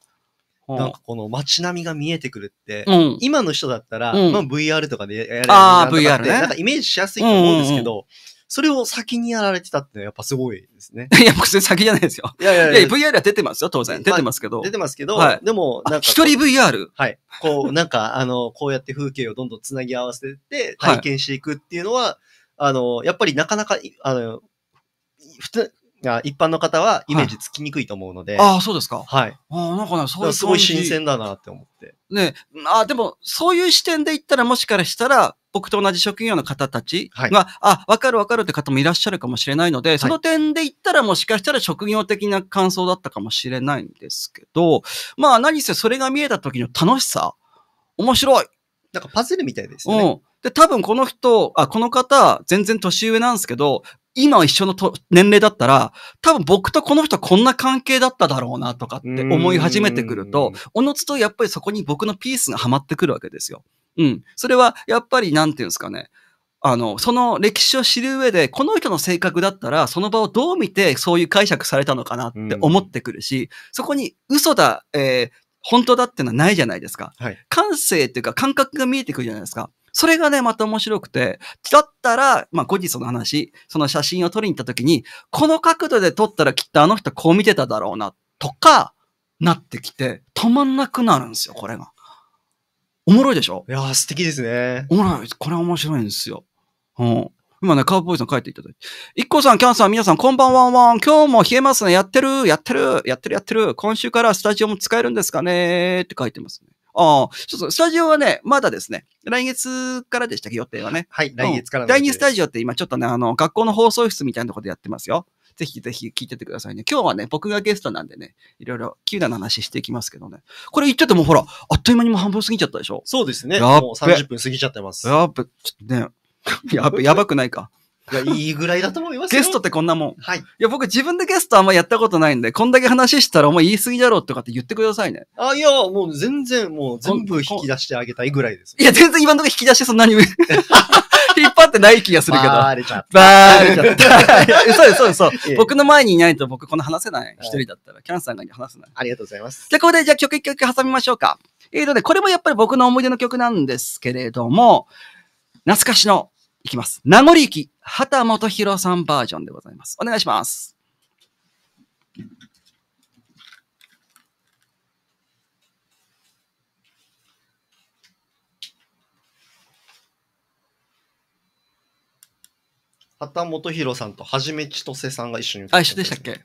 なんかこの街並みが見えてくるって、うん、今の人だったら、うん、まあ VR とかでやれるああ、VR ね。なんかイメージしやすいと思うんですけど、うんうん、それを先にやられてたってやっぱすごいですね。いや、僕それ先じゃないですよ。いやいやいや VR は出てますよ、当然。出てますけど。まあ、出てますけど、はい、でも、なんか。一人 VR? はい。こう、なんか、あの、こうやって風景をどんどんつなぎ合わせてって、体験していくっていうのは、はい、あの、やっぱりなかなか、あの、あ一般の方はイメージつきにくいと思うので。ああ、そうですか。はい。ああ、なんかね、そういうすごい新鮮だなって思って。ねああ、でも、そういう視点で言ったら、もしかしたら、僕と同じ職業の方たちが、はい、あ、わかるわかるって方もいらっしゃるかもしれないので、その点で言ったら、もしかしたら職業的な感想だったかもしれないんですけど、まあ、何せそれが見えた時の楽しさ、面白い。なんかパズルみたいですね。うん。で、多分この人、あ、この方、全然年上なんですけど、今は一緒のと年齢だったら、多分僕とこの人はこんな関係だっただろうなとかって思い始めてくると、おのつとやっぱりそこに僕のピースがはまってくるわけですよ。うん。それはやっぱりなんていうんですかね。あの、その歴史を知る上で、この人の性格だったら、その場をどう見てそういう解釈されたのかなって思ってくるし、そこに嘘だ、えー、本当だってのはないじゃないですか。はい、感性っていうか感覚が見えてくるじゃないですか。それがね、また面白くて、だったら、まあ、後日の話、その写真を撮りに行った時に、この角度で撮ったらきっとあの人こう見てただろうな、とか、なってきて、止まんなくなるんですよ、これが。おもろいでしょいや素敵ですね。おもろい。これ面白いんですよ。うん。今ね、カーボーイさん帰っていただいて。一個さん、キャンさん、皆さん、こんばんはんわん。今日も冷えますね。やってる、やってる、やってる、やってる。今週からスタジオも使えるんですかねって書いてますね。ああ、ちょっとスタジオはね、まだですね、来月からでしたっけ、予定はね。はい、来月から、うん、第2スタジオって今ちょっとね、あの、学校の放送室みたいなところでやってますよ。ぜひぜひ聞いててくださいね。今日はね、僕がゲストなんでね、いろいろ急な話していきますけどね。これ言っってもほら、あっという間にもう半分過ぎちゃったでしょそうですね。もう30分過ぎちゃってます。やっぱ、ちょっとね、やっば、やばくないか。いや、いいぐらいだと思いますよ。ゲストってこんなもん。はい。いや、僕自分でゲストあんまやったことないんで、こんだけ話したらお前言い過ぎだろとかって言ってくださいね。あ、いや、もう全然、もう全部引き出してあげたいぐらいです。いや、全然今のところ引き出してそんなに 引っ張ってない気がするけど。バーれちゃった。バーれちゃった。そうそうそう。僕の前にいないと僕この話せない。一、人だったら、キャンさんが話せない。ありがとうございます。じゃあ、ここでじゃあ曲一曲挟みましょうか。えーとね、これもやっぱり僕の思い出の曲なんですけれども、懐かしのいきます。名残き畑元博さんバージョンでございます。お願いします。畑元博さんとはじめ千歳さんが一緒に歌っ、ね、あ、一緒でしたっけ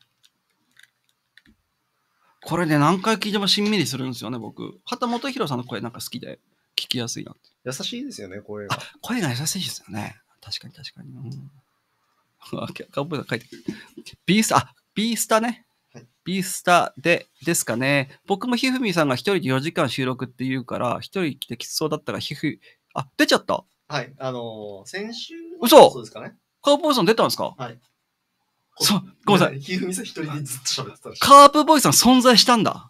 これね、何回聞いてもしんみりするんですよね、僕。畑元博さんの声なんか好きで。聞きやすいなって。優しいですよね、声が。声が優しいですよね。確かに確かに。あ、カンボさん書いてくる。ビースタ、あ、ビースタね。ビースタで、ですかね。僕もひふみさんが一人で4時間収録っていうから、一人来てきそうだったら、ひふ、あ、出ちゃったはい、あのー、先週嘘そうですかね。カーボーイさん出たんですかはい。そう、ごめんなさい。ひふみさん一人でずっと喋ってたカープボーイさん存在したんだ。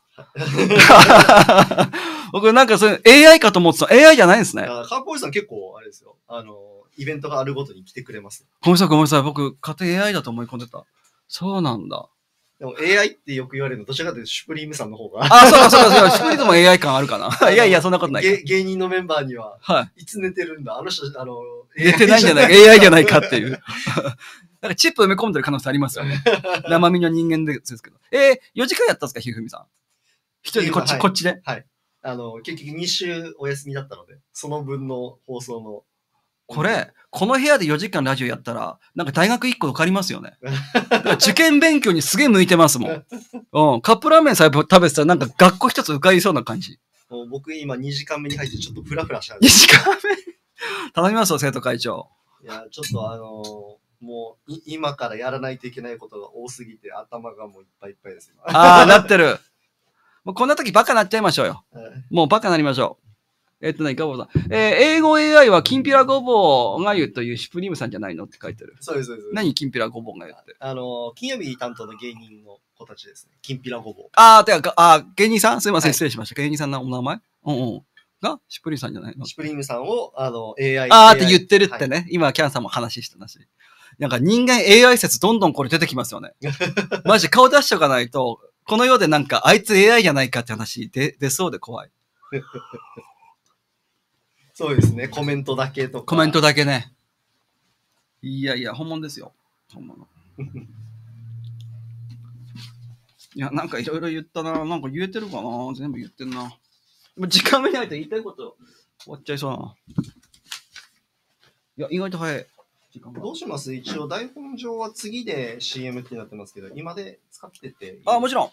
僕なんかそれ AI かと思ってた。AI じゃないんですね。カーポイさん結構あれですよ。あの、イベントがあるごとに来てくれます。ごめんなさい、ごめんなさい。僕、家庭 AI だと思い込んでた。そうなんだ。でも AI ってよく言われるの、どちらかというとシュプリームさんの方が。あ、そうそうそう。シュプリームも AI 感あるかな。いやいや、そんなことない芸。芸人のメンバーには、はい。いつ寝てるんだあの人、あの、寝てないんじゃないか AI じゃないかっていう。なんかチップ埋め込んでる可能性ありますよね。生身の人間ですけど。えー、4時間やったんですか、ひふみさん。人でこっち、はい、こっちではい。あの、結局2週お休みだったので、その分の放送の。これ、この部屋で4時間ラジオやったら、なんか大学1個受かりますよね。受験勉強にすげえ向いてますもん。うん、カップラーメンさえ食べてたら、なんか学校一つ受かりそうな感じ。もう僕今2時間目に入ってちょっとフラフラしちゃう。2時間目 頼みますよ、生徒会長。いや、ちょっとあのー、もう今からやらないといけないことが多すぎて頭がもういっぱいいっぱいです。ああ、なってる。もうこんな時バカなっちゃいましょうよ。もうバカなりましょう。えっとね、ぼうさん。えー、英語 AI はきんぴらごぼうがゆというシュプリームさんじゃないのって書いてる。そうです、そうです。何きんぴらごぼうがゆって。あの、金曜日担当の芸人の子たちですね。きんぴらごぼう。ああ、てか、あ芸人さんすいません、失礼しました。芸人さんのお名前うんうん。が、シュプリームさんじゃないのシュプリームさんを、あの、AI。ああって言ってるってね。はい、今、キャンさんも話してたし。なんか人間 AI 説どんどんこれ出てきますよね。マジ顔出しとかないと、この世でなんか、あいつ AI じゃないかって話で出そうで怖い。そうですね、コメントだけとか。コメントだけね。いやいや、本物ですよ。本物。いや、なんかいろいろ言ったな。なんか言えてるかな全部言ってんな。もう時間見ないと言いたいこと終わっちゃいそうな。いや、意外と早い。どうします一応台本上は次で CM ってなってますけど、今で使ってて。あ、もちろん。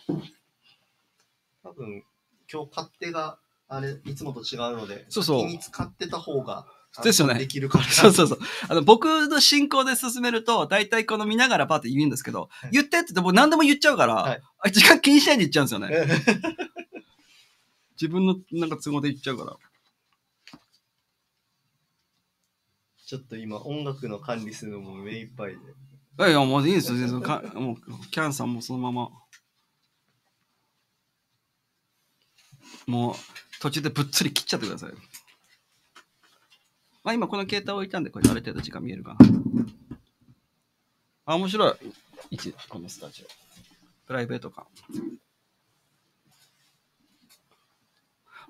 多分、今日勝手が、あれ、いつもと違うので、そうそう。に使ってた方が、ですよね。できるから。そうそうそう。あの、僕の進行で進めると、大体この見ながらパッって言うんですけど、はい、言ってってもう何でも言っちゃうから、はい、時間気にしないで言っちゃうんですよね。自分のなんか都合で言っちゃうから。ちょっと今音楽の管理するのも目いっぱいで。いやいや、もういいですよ、かもう、キャンさんもそのまま。もう、途中でぶっつり切っちゃってください。まあ、今この携帯置いたんで、これある程度時間見えるかな。あ、面白い。一、このスタジオ。プライベート感。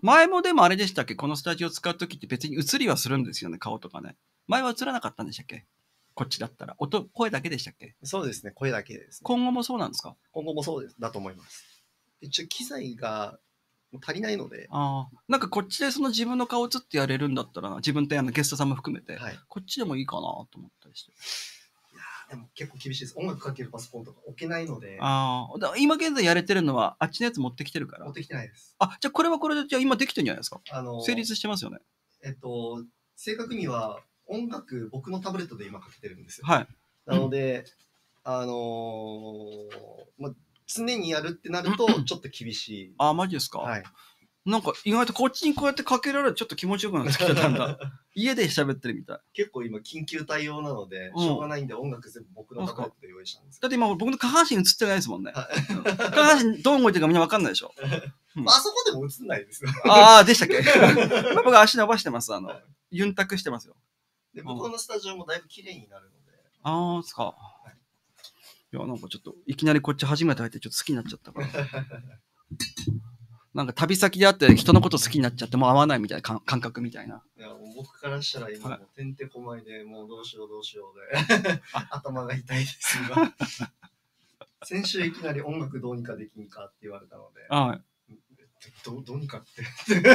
前もでもあれでしたっけこのスタジオ使うときって別に映りはするんですよね、顔とかね。前は映らなかったんでしたっけこっちだったら。音、声だけでしたっけそうですね、声だけです、ね。今後もそうなんですか今後もそうですだと思います。一応、機材が足りないので、ああ。なんかこっちでその自分の顔を映ってやれるんだったらな、自分とあのゲストさんも含めて、はい。こっちでもいいかなと思ったりして。でも結構厳しいです。音楽かけるパソコンとか置けないので、ああ。今現在やれてるのは、あっちのやつ持ってきてるから持っ。てきてないです。あ、じゃあこれはこれで、じゃあ今できてるんじゃないですかあの、成立してますよね。えっと、正確には、音楽、僕のタブレットで今かけてるんですよ。はい。なので、あのーまあ、常にやるってなると、ちょっと厳しい。あ、マジですかはい。なんか意外とこっちにこうやってかけられるとちょっと気持ちよくなってきったんだ。家で喋ってるみたい。結構今、緊急対応なので、しょうがないんで音楽全部僕のタブレットで用意したんですだって今僕の下半身映ってないですもんね。下半身どう動いてるかみんなわかんないでしょ。うあそこでも映んないですよ。ああ、でしたっけ 僕足伸ばしてます。あの、ユンタクしてますよ。で、向こうのスタジオもだいぶ綺麗になるので。ああ、すか。いや、なんかちょっと、いきなりこっち初めて入って、ちょっと好きになっちゃったから。なんか旅先であって、人のこと好きになっちゃって、もう会わないみたいな感覚みたいな。いや、僕からしたら今、もうてんてこまいで、もうどうしようどうしようで、頭が痛いです、今。先週いきなり音楽どうにかできんかって言われたので。はい。どどうにかってで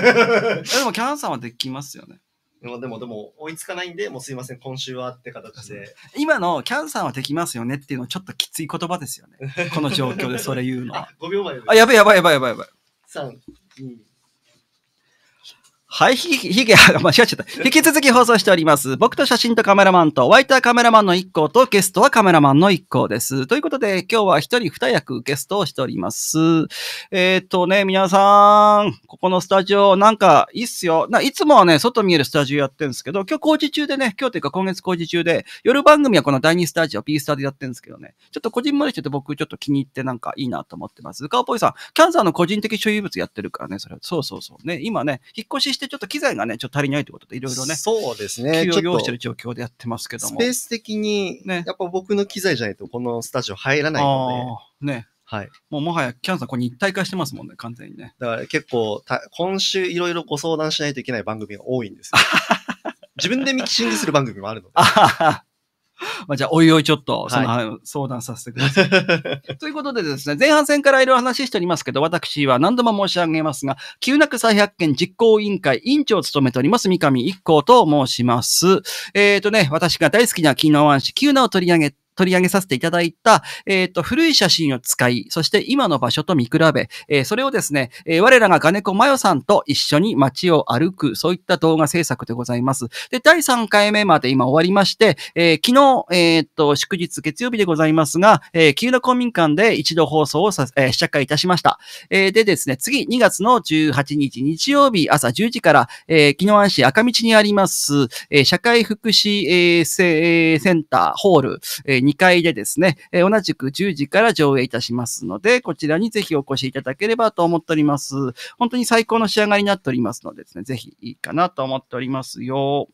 も、キャンさんはできますよね。まあでもでも追いつかないんで、もうすいません、今週はって形で。今のキャンさんはできますよねっていうのちょっときつい言葉ですよね。この状況でそれ言うのは。5 秒前あ、やばいやばいやばいやばいやばい。3、2、はい、ひ、ひげ、間違っちゃった。引き続き放送しております。僕と写真とカメラマンと、ワイターカメラマンの一行と、ゲストはカメラマンの一行です。ということで、今日は一人二役ゲストをしております。えー、っとね、皆さん、ここのスタジオ、なんか、いいっすよ。な、いつもはね、外見えるスタジオやってるんですけど、今日工事中でね、今日というか今月工事中で、夜番組はこの第二スタジオ、B スタでやってるんですけどね、ちょっと個人までしてて僕ちょっと気に入ってなんかいいなと思ってます。カオポイさん、キャンサーの個人的所有物やってるからね、それ。そうそうそう。ね、今ね、引っ越ししてしてちょっと機材がね、ちょっと足りないということで、いろいろね、そうですね。急をしてる状況でやってますけども。スペース的に、ね、やっぱ僕の機材じゃないと、このスタジオ入らないので。ね。はい。もうもはや、キャンさん、これ一体化してますもんね、完全にね。だから結構、今週いろいろご相談しないといけない番組が多いんですよ。自分でミキシングする番組もあるので。まあ、じゃあ、おいおいちょっと、その、はい、相談させてください。ということでですね、前半戦からいろいろ話しておりますけど、私は何度も申し上げますが、急なく再発見実行委員会委員長を務めております、三上一行と申します。えっ、ー、とね、私が大好きな昨日湾市急なを取り上げて、取り上げさせていただいた、えっ、ー、と、古い写真を使い、そして今の場所と見比べ、えー、それをですね、えー、我らがガネコマヨさんと一緒に街を歩く、そういった動画制作でございます。で、第3回目まで今終わりまして、え昨日、えっと、祝日月曜日でございますが、え急な公民館で一度放送をさ、え試着会いたしました。えでですね、次、2月の18日日曜日朝10時から、え昨日安市赤道にあります、え社会福祉、えセンターホール、え2階でですね、え同じく10時から上映いたしますので、こちらにぜひお越しいただければと思っております。本当に最高の仕上がりになっておりますのでですね、ぜひいいかなと思っておりますよ。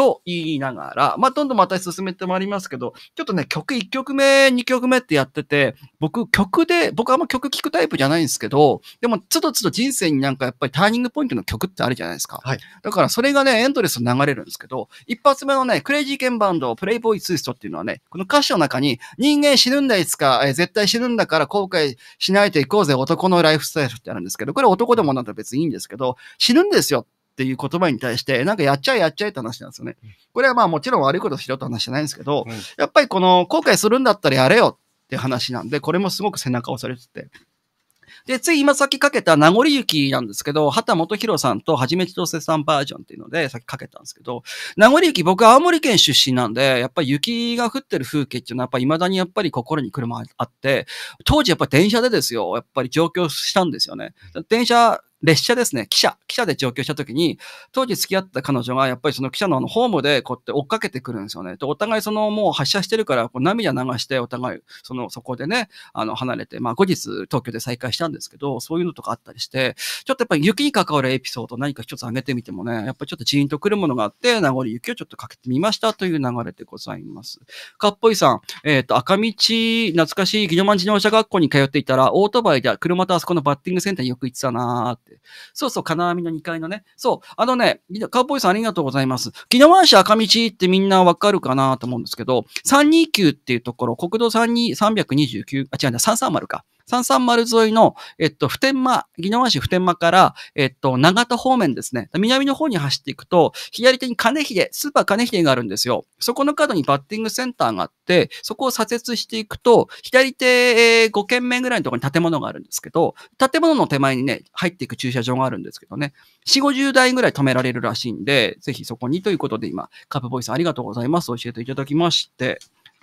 と言いながら、まあ、どんどんまた進めてまいりますけど、ちょっとね、曲1曲目、2曲目ってやってて、僕曲で、僕あんま曲聴くタイプじゃないんですけど、でも、つどつど人生になんかやっぱりターニングポイントの曲ってあるじゃないですか。はい、だからそれがね、エンドレス流れるんですけど、一発目のね、クレイジーケンバンド、プレイボーイツイストっていうのはね、この歌詞の中に、人間死ぬんだいつか、え絶対死ぬんだから後悔しないといこうぜ、男のライフスタイルってあるんですけど、これ男でもなんて別にいいんですけど、死ぬんですよっていう言葉に対して、なんかやっちゃえやっちゃえって話なんですよね。これはまあもちろん悪いことしろって話じゃないんですけど、うん、やっぱりこの後悔するんだったらやれよって話なんで、これもすごく背中を押されてて。で、つい今さっきかけた名残雪なんですけど、畑元博さんとはじめ千せさんバージョンっていうので、さっきかけたんですけど、名残雪僕青森県出身なんで、やっぱり雪が降ってる風景っていうのは、やっぱ未だにやっぱり心に車あって、当時やっぱ電車でですよ、やっぱり上京したんですよね。電車、列車ですね、汽車、汽車で上京した時に、当時付き合った彼女が、やっぱりその汽車のあのホームでこうやって追っかけてくるんですよね。で、お互いそのもう発車してるから、こう涙流して、お互い、その、そこでね、あの、離れて、まあ後日東京で再会したんですけど、そういうのとかあったりして、ちょっとやっぱり雪に関わるエピソード何か一つ挙げてみてもね、やっぱりちょっとジーンとくるものがあって、名残雪をちょっとかけてみましたという流れでございます。かっぽいさん、えっ、ー、と、赤道、懐かしいギノマン自動車学校に通っていたら、オートバイで車とあそこのバッティングセンターによく行ってたなーって。。そうそう、金網の2階のね。そう、あのね、カウボーイさんありがとうございます。木の湾市赤道ってみんなわかるかなと思うんですけど、329っていうところ、国道329あ、違うな、330か。330沿いの、えっと、普天間、宜野湾市普天間から、えっと、長田方面ですね。南の方に走っていくと、左手に金秀、スーパー金秀があるんですよ。そこの角にバッティングセンターがあって、そこを左折していくと、左手5軒目ぐらいのところに建物があるんですけど、建物の手前にね、入っていく駐車場があるんですけどね、4、50台ぐらい止められるらしいんで、ぜひそこにということで今、カップボイスありがとうございます。教えていただきまして。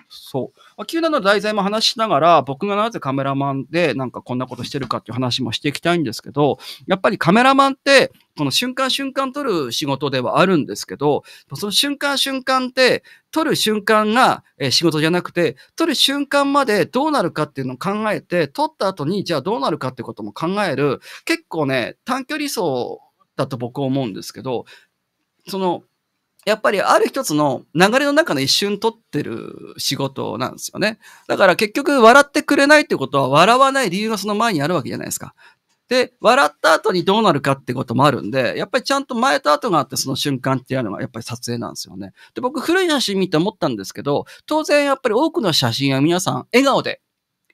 そう。Q7 の題材も話しながら、僕がなぜカメラマンでなんかこんなことしてるかっていう話もしていきたいんですけど、やっぱりカメラマンって、この瞬間瞬間撮る仕事ではあるんですけど、その瞬間瞬間って、撮る瞬間が仕事じゃなくて、撮る瞬間までどうなるかっていうのを考えて、撮った後にじゃあどうなるかってことも考える、結構ね、短距離走だと僕は思うんですけど、そのやっぱりある一つの流れの中の一瞬撮ってる仕事なんですよね。だから結局笑ってくれないってことは笑わない理由がその前にあるわけじゃないですか。で、笑った後にどうなるかってこともあるんで、やっぱりちゃんと前と後があってその瞬間っていうのがやっぱり撮影なんですよね。で、僕古い写真見て思ったんですけど、当然やっぱり多くの写真は皆さん笑顔で、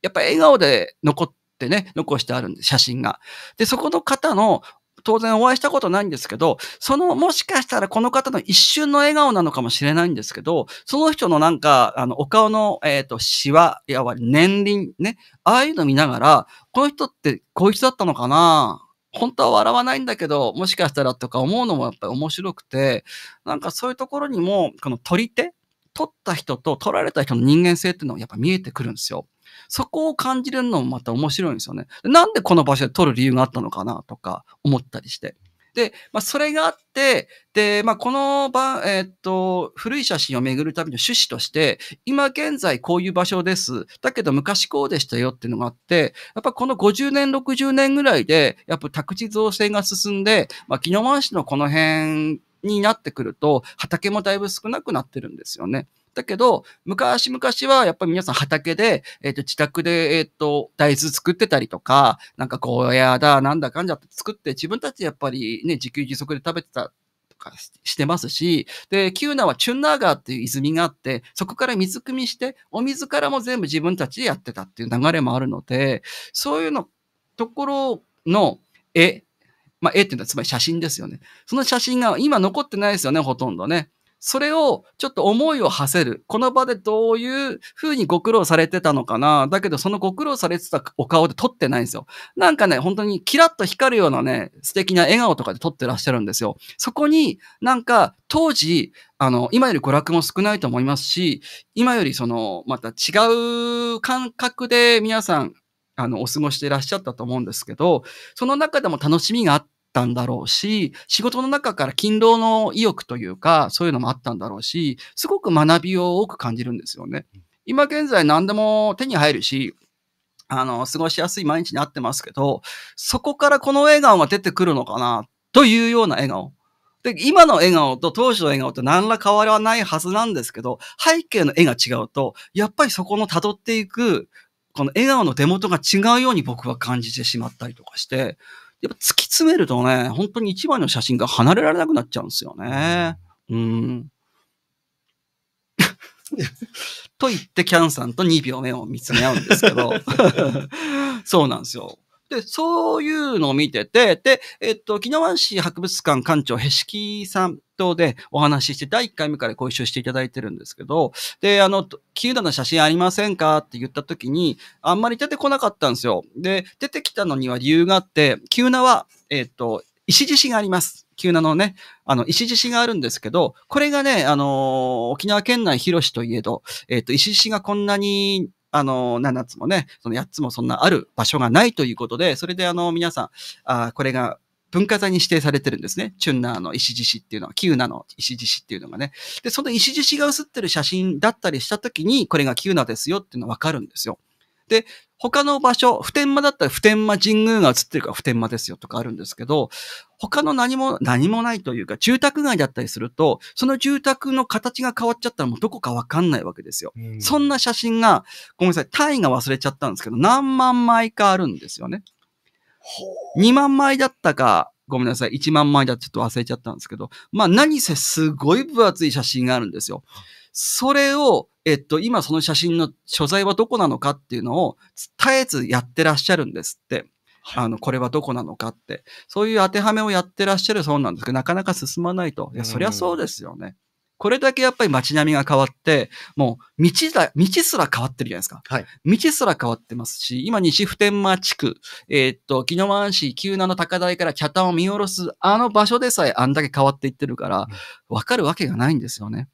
やっぱり笑顔で残ってね、残してあるんで、写真が。で、そこの方の当然お会いしたことないんですけど、そのもしかしたらこの方の一瞬の笑顔なのかもしれないんですけど、その人のなんか、あの、お顔の、えっ、ー、と、シワ、やわり、年輪ね、ああいうの見ながら、この人ってこういう人だったのかな本当は笑わないんだけど、もしかしたらとか思うのもやっぱり面白くて、なんかそういうところにも、この取り手取った人と取られた人の人間性っていうのがやっぱ見えてくるんですよ。そこを感じるのもまた面白いんですよね。なんでこの場所で撮る理由があったのかなとか思ったりして。で、まあ、それがあって、で、まあ、この場、えー、っと、古い写真を巡るための趣旨として、今現在こういう場所です。だけど昔こうでしたよっていうのがあって、やっぱこの50年、60年ぐらいで、やっぱ宅地造成が進んで、まあ、木の湾市のこの辺になってくると、畑もだいぶ少なくなってるんですよね。だけど、昔々はやっぱり皆さん畑で、えっ、ー、と、自宅で、えっ、ー、と、大豆作ってたりとか、なんかゴーヤーだ、なんだかんだって作って、自分たちやっぱりね、自給自足で食べてたかしてますし、で、キューナはチュンナーガーっていう泉があって、そこから水汲みして、お水からも全部自分たちでやってたっていう流れもあるので、そういうの、ところの絵、まあ、絵っていうのはつまり写真ですよね。その写真が今残ってないですよね、ほとんどね。それをちょっと思いを馳せる。この場でどういうふうにご苦労されてたのかな。だけどそのご苦労されてたお顔で撮ってないんですよ。なんかね、本当にキラッと光るようなね、素敵な笑顔とかで撮ってらっしゃるんですよ。そこになんか当時、あの、今より娯楽も少ないと思いますし、今よりその、また違う感覚で皆さん、あの、お過ごしていらっしゃったと思うんですけど、その中でも楽しみがあって、たんだろうし、仕事の中から勤労の意欲というか、そういうのもあったんだろうし、すごく学びを多く感じるんですよね。今現在何でも手に入るし、あの、過ごしやすい毎日になってますけど、そこからこの笑顔が出てくるのかな、というような笑顔。で、今の笑顔と当時の笑顔って何ら変わらないはずなんですけど、背景の絵が違うと、やっぱりそこの辿っていく、この笑顔の出元が違うように僕は感じてしまったりとかして、やっぱ突き詰めるとね、本当に一枚の写真が離れられなくなっちゃうんですよね。うん。と言って、キャンさんと2秒目を見つめ合うんですけど、そうなんですよ。で、そういうのを見てて、で、えっと、沖野湾市博物館館長、へしきさんとでお話しして、第1回目からご一緒していただいてるんですけど、で、あの、キューダの写真ありませんかって言った時に、あんまり出てこなかったんですよ。で、出てきたのには理由があって、キューナは、えっと、石獅子があります。急なのね、あの、石獅子があるんですけど、これがね、あのー、沖縄県内広しといえど、えっ、ー、と、石獅子がこんなにあの、7つもね、その8つもそんなある場所がないということで、それであの、皆さん、あこれが文化財に指定されてるんですね。チュンナーの石獅子っていうのは、キウナの石獅子っていうのがね。で、その石獅子が写ってる写真だったりした時に、これがキウナですよっていうのはわかるんですよ。で、他の場所、普天間だったら普天間神宮が映ってるから普天間ですよとかあるんですけど、他の何も、何もないというか、住宅街だったりすると、その住宅の形が変わっちゃったらもうどこかわかんないわけですよ。うん、そんな写真が、ごめんなさい、単位が忘れちゃったんですけど、何万枚かあるんですよね。2万枚だったか、ごめんなさい、1万枚だってちょっと忘れちゃったんですけど、まあ何せすごい分厚い写真があるんですよ。それをえっと、今その写真の所在はどこなのかっていうのを絶えずやってらっしゃるんですって。あの、これはどこなのかって。そういう当てはめをやってらっしゃるそうなんですけど、なかなか進まないと。いや、そりゃそうですよね。これだけやっぱり街並みが変わって、もう道だ、道すら変わってるじゃないですか。はい。道すら変わってますし、今西普天間地区、えー、っと、木の湾市急なの高台から茶炭を見下ろすあの場所でさえあんだけ変わっていってるから、わかるわけがないんですよね。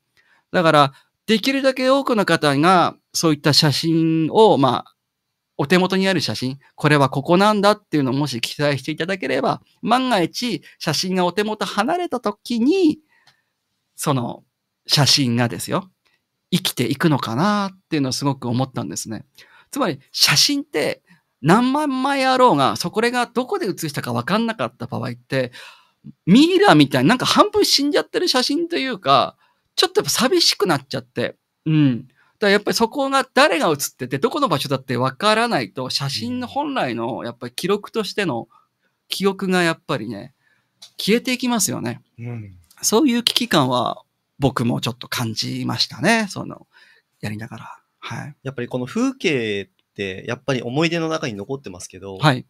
だから、できるだけ多くの方がそういった写真を、まあ、お手元にある写真、これはここなんだっていうのをもし記載していただければ、万が一写真がお手元離れた時に、その写真がですよ、生きていくのかなっていうのをすごく思ったんですね。つまり写真って何万枚あろうが、そこれがどこで写したかわかんなかった場合って、ミイラみたいになんか半分死んじゃってる写真というか、ちょっとやっぱ寂しくなっちゃって、うん。だからやっぱりそこが誰が写ってて、どこの場所だってわからないと、写真の本来のやっぱり記録としての記憶がやっぱりね、消えていきますよね。うん、そういう危機感は僕もちょっと感じましたね、その、やりながら。はい。やっぱりこの風景って、やっぱり思い出の中に残ってますけど、はい。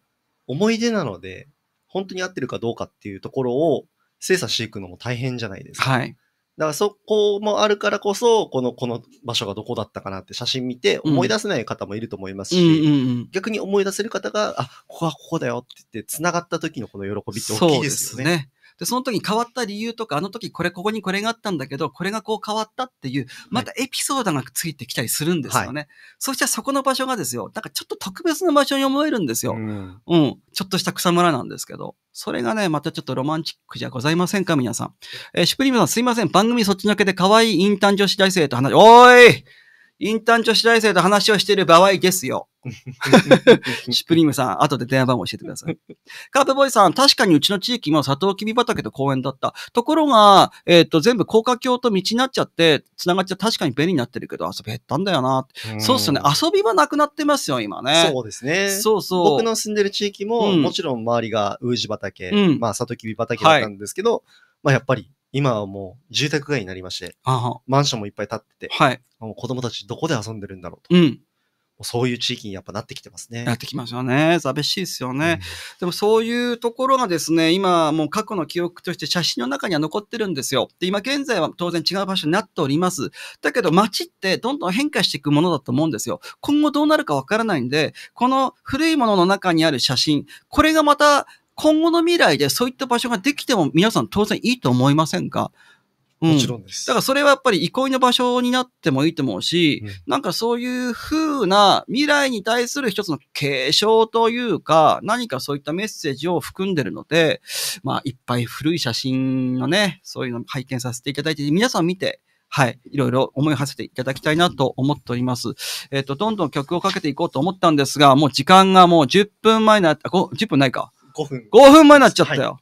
思い出なので、本当に合ってるかどうかっていうところを精査していくのも大変じゃないですか。はい。だからそこもあるからこそ、この、この場所がどこだったかなって写真見て思い出せない方もいると思いますし、うんうんうんうん、逆に思い出せる方が、あ、ここはここだよって言って、繋がった時のこの喜びって大きいですよね。で、その時に変わった理由とか、あの時これ、ここにこれがあったんだけど、これがこう変わったっていう、またエピソードがついてきたりするんですよね。はい、そしたらそこの場所がですよ、なんかちょっと特別な場所に思えるんですよ。うん、うん、ちょっとした草むらなんですけど。それがね、またちょっとロマンチックじゃございませんか、皆さん。えー、シュプリームさんすいません。番組そっちのけで可愛いインターン女子大生と話、おーいインターン女子大生と話をしている場合ですよ。シュプリームさん、後で電話番号教えてください。カープボーイさん、確かにうちの地域もサトウキビ畑と公園だった。ところが、えっ、ー、と、全部高架橋と道になっちゃって、繋がっちゃ確かに便利になってるけど、遊び減ったんだよな。うそうっすよね。遊びはなくなってますよ、今ね。そうですね。そうそう。僕の住んでる地域も、うん、もちろん周りがウージ畑、うん、まあ、サトウキビ畑だったんですけど、はい、まあ、やっぱり今はもう住宅街になりまして、マンションもいっぱい建ってて、はい、もう子供たちどこで遊んでるんだろうと。うんそういう地域にやっぱなってきてますね。なってきましたね。寂しいですよね、うん、でもそういうところがですね、今もう過去の記憶として写真の中には残ってるんですよ。で、今現在は当然違う場所になっております。だけど街ってどんどん変化していくものだと思うんですよ。今後どうなるかわからないんで、この古いものの中にある写真、これがまた今後の未来でそういった場所ができても皆さん当然いいと思いませんかうん、もちろんです。だからそれはやっぱり憩いの場所になってもいいと思うし、うん、なんかそういうふうな未来に対する一つの継承というか、何かそういったメッセージを含んでるので、まあいっぱい古い写真のね、そういうのを拝見させていただいて、皆さん見て、はい。いろいろ思いはせていただきたいなと思っております。えっ、ー、と、どんどん曲をかけていこうと思ったんですが、もう時間がもう10分前になった、10分ないか。5分。5分前になっちゃったよ。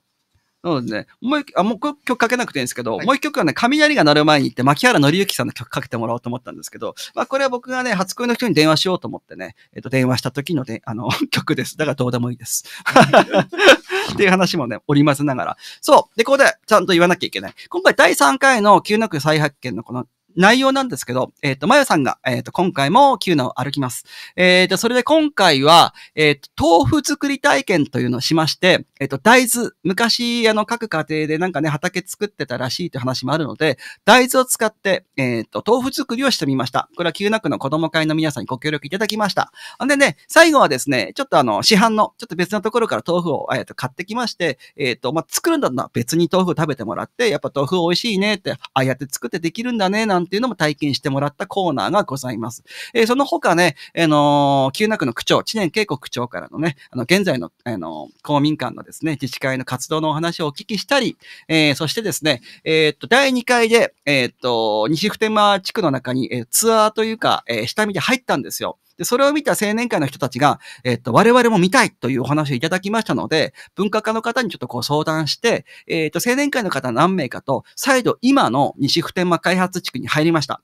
そうですね。もう一あ、もう曲かけなくていいんですけど、はいもう一曲はね、雷が鳴る前に行って、牧原紀之さんの曲かけてもらおうと思ったんですけど、まあこれは僕がね、初恋の人に電話しようと思ってね、えっと、電話した時ので、あの、曲です。だからどうでもいいです。っていう話もね、織り交ぜながら。そう。で、ここでちゃんと言わなきゃいけない。今回第3回の急なく再発見のこの内容なんですけど、えっ、ー、と、まゆさんが、えっ、ー、と、今回も9ナを歩きます。えっ、ー、と、それで今回は、えっ、と、豆腐作り体験というのをしまして、えっ、と、大豆、昔、あの、各家庭でなんかね、畑作ってたらしいという話もあるので、大豆を使って、えっ、と、豆腐作りをしてみました。これは9な区の子供会の皆さんにご協力いただきました。んでね、最後はですね、ちょっとあの、市販の、ちょっと別のところから豆腐を、えっ、と、買ってきまして、えっ、と、まあ、作るんだったら別に豆腐を食べてもらって、やっぱ豆腐美味しいねって、ああやって作ってできるんだね、なん感っていうのも体験してもらったコーナーがございます。えー、その他ね、あ、のー、旧中区の区長、知念恵子区長からのね、あの、現在の、あ、のー、公民館のですね、自治会の活動のお話をお聞きしたり、えー、そしてですね、えー、っと、第2回で、えー、っと、西普天間地区の中に、えー、ツアーというか、えー、下見で入ったんですよ。で、それを見た青年会の人たちが、えっと、我々も見たいというお話をいただきましたので、文化課の方にちょっとこう相談して、えっと、青年会の方何名かと、再度今の西普天間開発地区に入りました。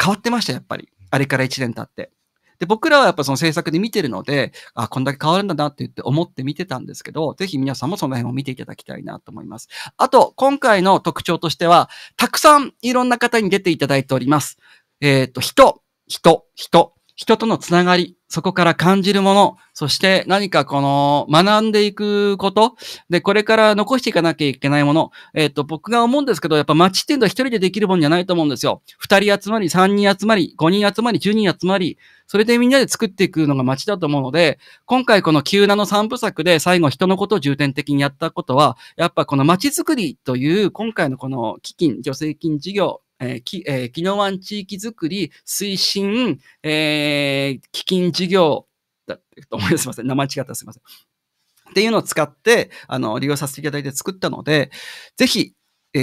変わってました、やっぱり。あれから1年経って。で、僕らはやっぱその制作で見てるので、あ、こんだけ変わるんだなって言って思って見てたんですけど、ぜひ皆さんもその辺を見ていただきたいなと思います。あと、今回の特徴としては、たくさんいろんな方に出ていただいております。えっ、ー、と、人、人、人。人とのつながり、そこから感じるもの、そして何かこの学んでいくこと、で、これから残していかなきゃいけないもの、えっ、ー、と、僕が思うんですけど、やっぱ街っていうのは一人でできるもんじゃないと思うんですよ。二人集まり、三人集まり、五人集まり、十人集まり、それでみんなで作っていくのが街だと思うので、今回この急なの三部作で最後人のことを重点的にやったことは、やっぱこの街づくりという今回のこの基金、助成金事業えー、き、えー、宜野湾地域づくり推進、えー、基金事業だと思いすみません。名前違ったすみません。っていうのを使って、あの、利用させていただいて作ったので、ぜひ、え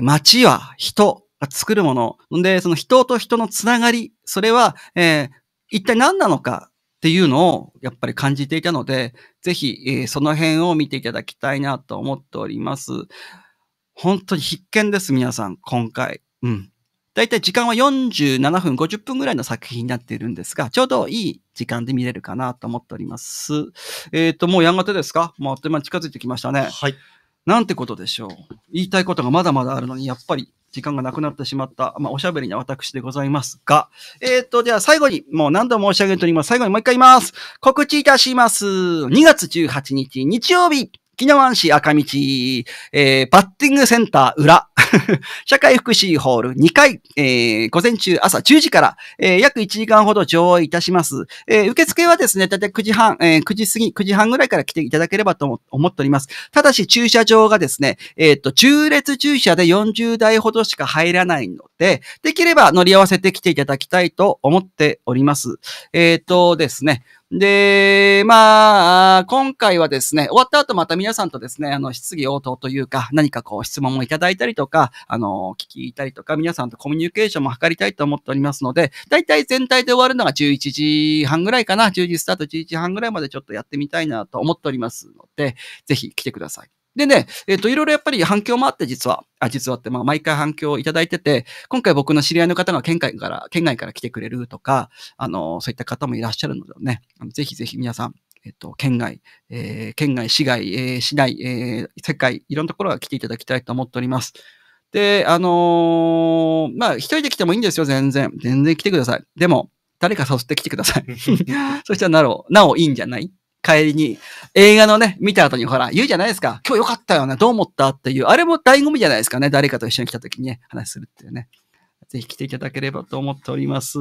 ー、街は人が作るもの。んで、その人と人のつながり、それは、えー、一体何なのかっていうのをやっぱり感じていたので、ぜひ、えー、その辺を見ていただきたいなと思っております。本当に必見です、皆さん、今回。うん。だいたい時間は47分、50分ぐらいの作品になっているんですが、ちょうどいい時間で見れるかなと思っております。えっ、ー、と、もうやがてですかもうあっという間に近づいてきましたね。はい。なんてことでしょう。言いたいことがまだまだあるのに、やっぱり時間がなくなってしまった、まあ、おしゃべりな私でございますが、えっ、ー、と、では最後に、もう何度も申し上げております。最後にもう一回言います。告知いたします。2月18日、日曜日、木の湾市赤道、えー、バッティングセンター裏、社会福祉ホール2回、えー、午前中朝10時から、えー、約1時間ほど上映いたします。えー、受付はですね、だいたい9時半、えー、9時過ぎ、9時半ぐらいから来ていただければと思っております。ただし駐車場がですね、えっ、と、中列駐車で40台ほどしか入らないので、できれば乗り合わせて来ていただきたいと思っております。えっ、とですね、で、まあ、今回はですね、終わった後また皆さんとですね、あの、質疑応答というか、何かこう質問をいただいたりとか、あの、聞いたりとか、皆さんとコミュニケーションも図りたいと思っておりますので、だいたい全体で終わるのが11時半ぐらいかな、10時スタート11時半ぐらいまでちょっとやってみたいなと思っておりますので、ぜひ来てください。でね、えっ、と、いろいろやっぱり反響もあって実は、あ、実はって、まあ、毎回反響をいただいてて、今回僕の知り合いの方が県外から、県外から来てくれるとか、あの、そういった方もいらっしゃるのでね、あのぜひぜひ皆さん、えっと、県外、えー、県外、市外、えー、市内、えー、世界、いろんなところが来ていただきたいと思っております。で、あのー、まあ、一人で来てもいいんですよ、全然。全然来てください。でも、誰か誘ってきてください。そしたらなお、なおいいんじゃない帰りに、映画のね、見た後にほら、言うじゃないですか。今日よかったよね。どう思ったっていう。あれも醍醐味じゃないですかね。誰かと一緒に来た時にね、話するっていうね。ぜひ来ていただければと思っております。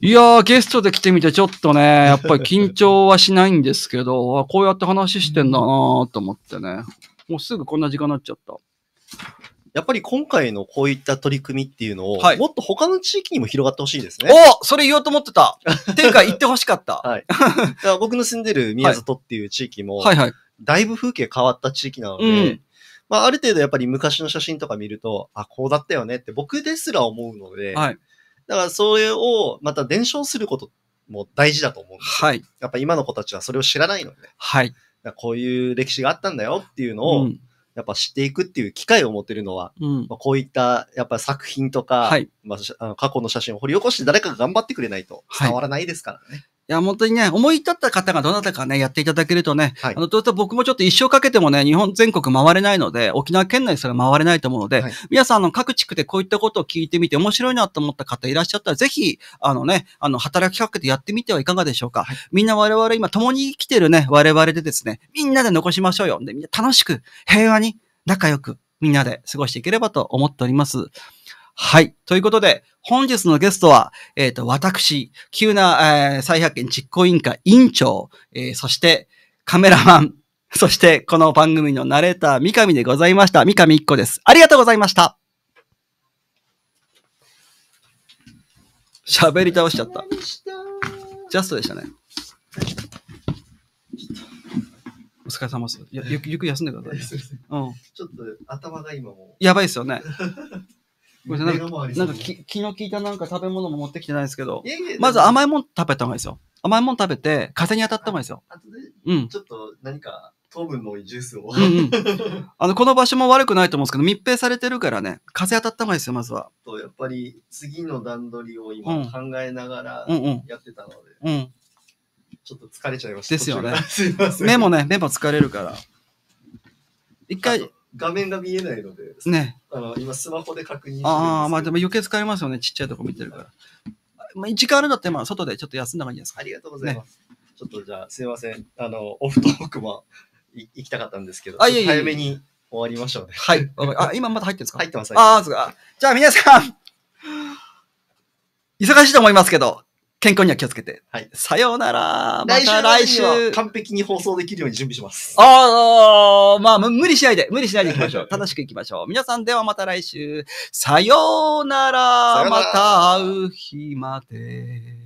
いやー、ゲストで来てみてちょっとね、やっぱり緊張はしないんですけど、こうやって話してんだなーと思ってね。もうすぐこんな時間になっちゃった。やっぱり今回のこういった取り組みっていうのを、はいもっと他の地域にも広がってほしいですね。おそれ言おうと思ってたていうか言ってほしかった。はい。だから僕の住んでる宮里っていう地域も、はいはい。だいぶ風景変わった地域なので、うんまあ、ある程度やっぱり昔の写真とか見ると、あ、こうだったよねって僕ですら思うので、はい。だからそれをまた伝承することも大事だと思うんです。はい。やっぱ今の子たちはそれを知らないので、はい。こういう歴史があったんだよっていうのを、うんやっぱ知っていくっていう機会を持てるのは、うん、まあ、こういったやっぱ作品とか、はい、まあ、あの過去の写真を掘り起こして誰かが頑張ってくれないと伝わらないですからね。はいいや、本当にね、思い立った方がどなたかね、やっていただけるとね、はい、あの、どうせ僕もちょっと一生かけてもね、日本全国回れないので、沖縄県内それ回れないと思うので、はい、皆さん、の、各地区でこういったことを聞いてみて、面白いなと思った方いらっしゃったら、ぜひ、あのね、あの、働きかけてやってみてはいかがでしょうか。はい、みんな我々、今、共に生きてるね、我々でですね、みんなで残しましょうよ。で、みんな楽しく、平和に、仲良く、みんなで過ごしていければと思っております。はい。ということで、本日のゲストは、えっ、ー、と、私、急な、えー、再発見実行委員会委員長、えー、そしてカメラマン、そしてこの番組のナレーター、三上でございました。三上一子です。ありがとうございました。喋り倒しちゃった。ジャストでしたね。お疲れ様です。ゆっくり休んでください。うん、ちょっと頭が今もやばいですよね。ごめんなさい、なんかき気の利いたなんか食べ物も持ってきてないですけど、まず甘いもん食べた方がいいですよ。甘いもん食べて、風に当たった方がいいですよ。うん。ちょっと何か糖分の多いジュースを。あの、この場所も悪くないと思うんですけど、密閉されてるからね、風当たった方がいいですよ、まずは。と、やっぱり次の段取りを今考えながらやってたので、うん、うんちょっと疲れちゃいました。ですよね。すません。目もね、目も疲れるから。一回、画面が見えないので、ね。あの、今スマホで確認してああ、まあでも余計使えますよね。ちっちゃいとこ見てるから。まあ、時間あるんだってまあ外でちょっと休んだ方がいいですか。ありがとうございます。ね、ちょっとじゃあ、すいません。あの、オフトークも行きたかったんですけど、あいやいや早めに終わりましょうね。はい。あ、今まだ入ってるんですか入ってます。ああ、そうか。じゃあ皆さん、忙しいと思いますけど、健康には気をつけて。はい。さようなら。また来週。来週完璧に放送できるように準備します。ああ、まあ、無理しないで、無理しないでいきましょう。楽 しくいきましょう。皆さんではまた来週。さようなら。また会う日まで。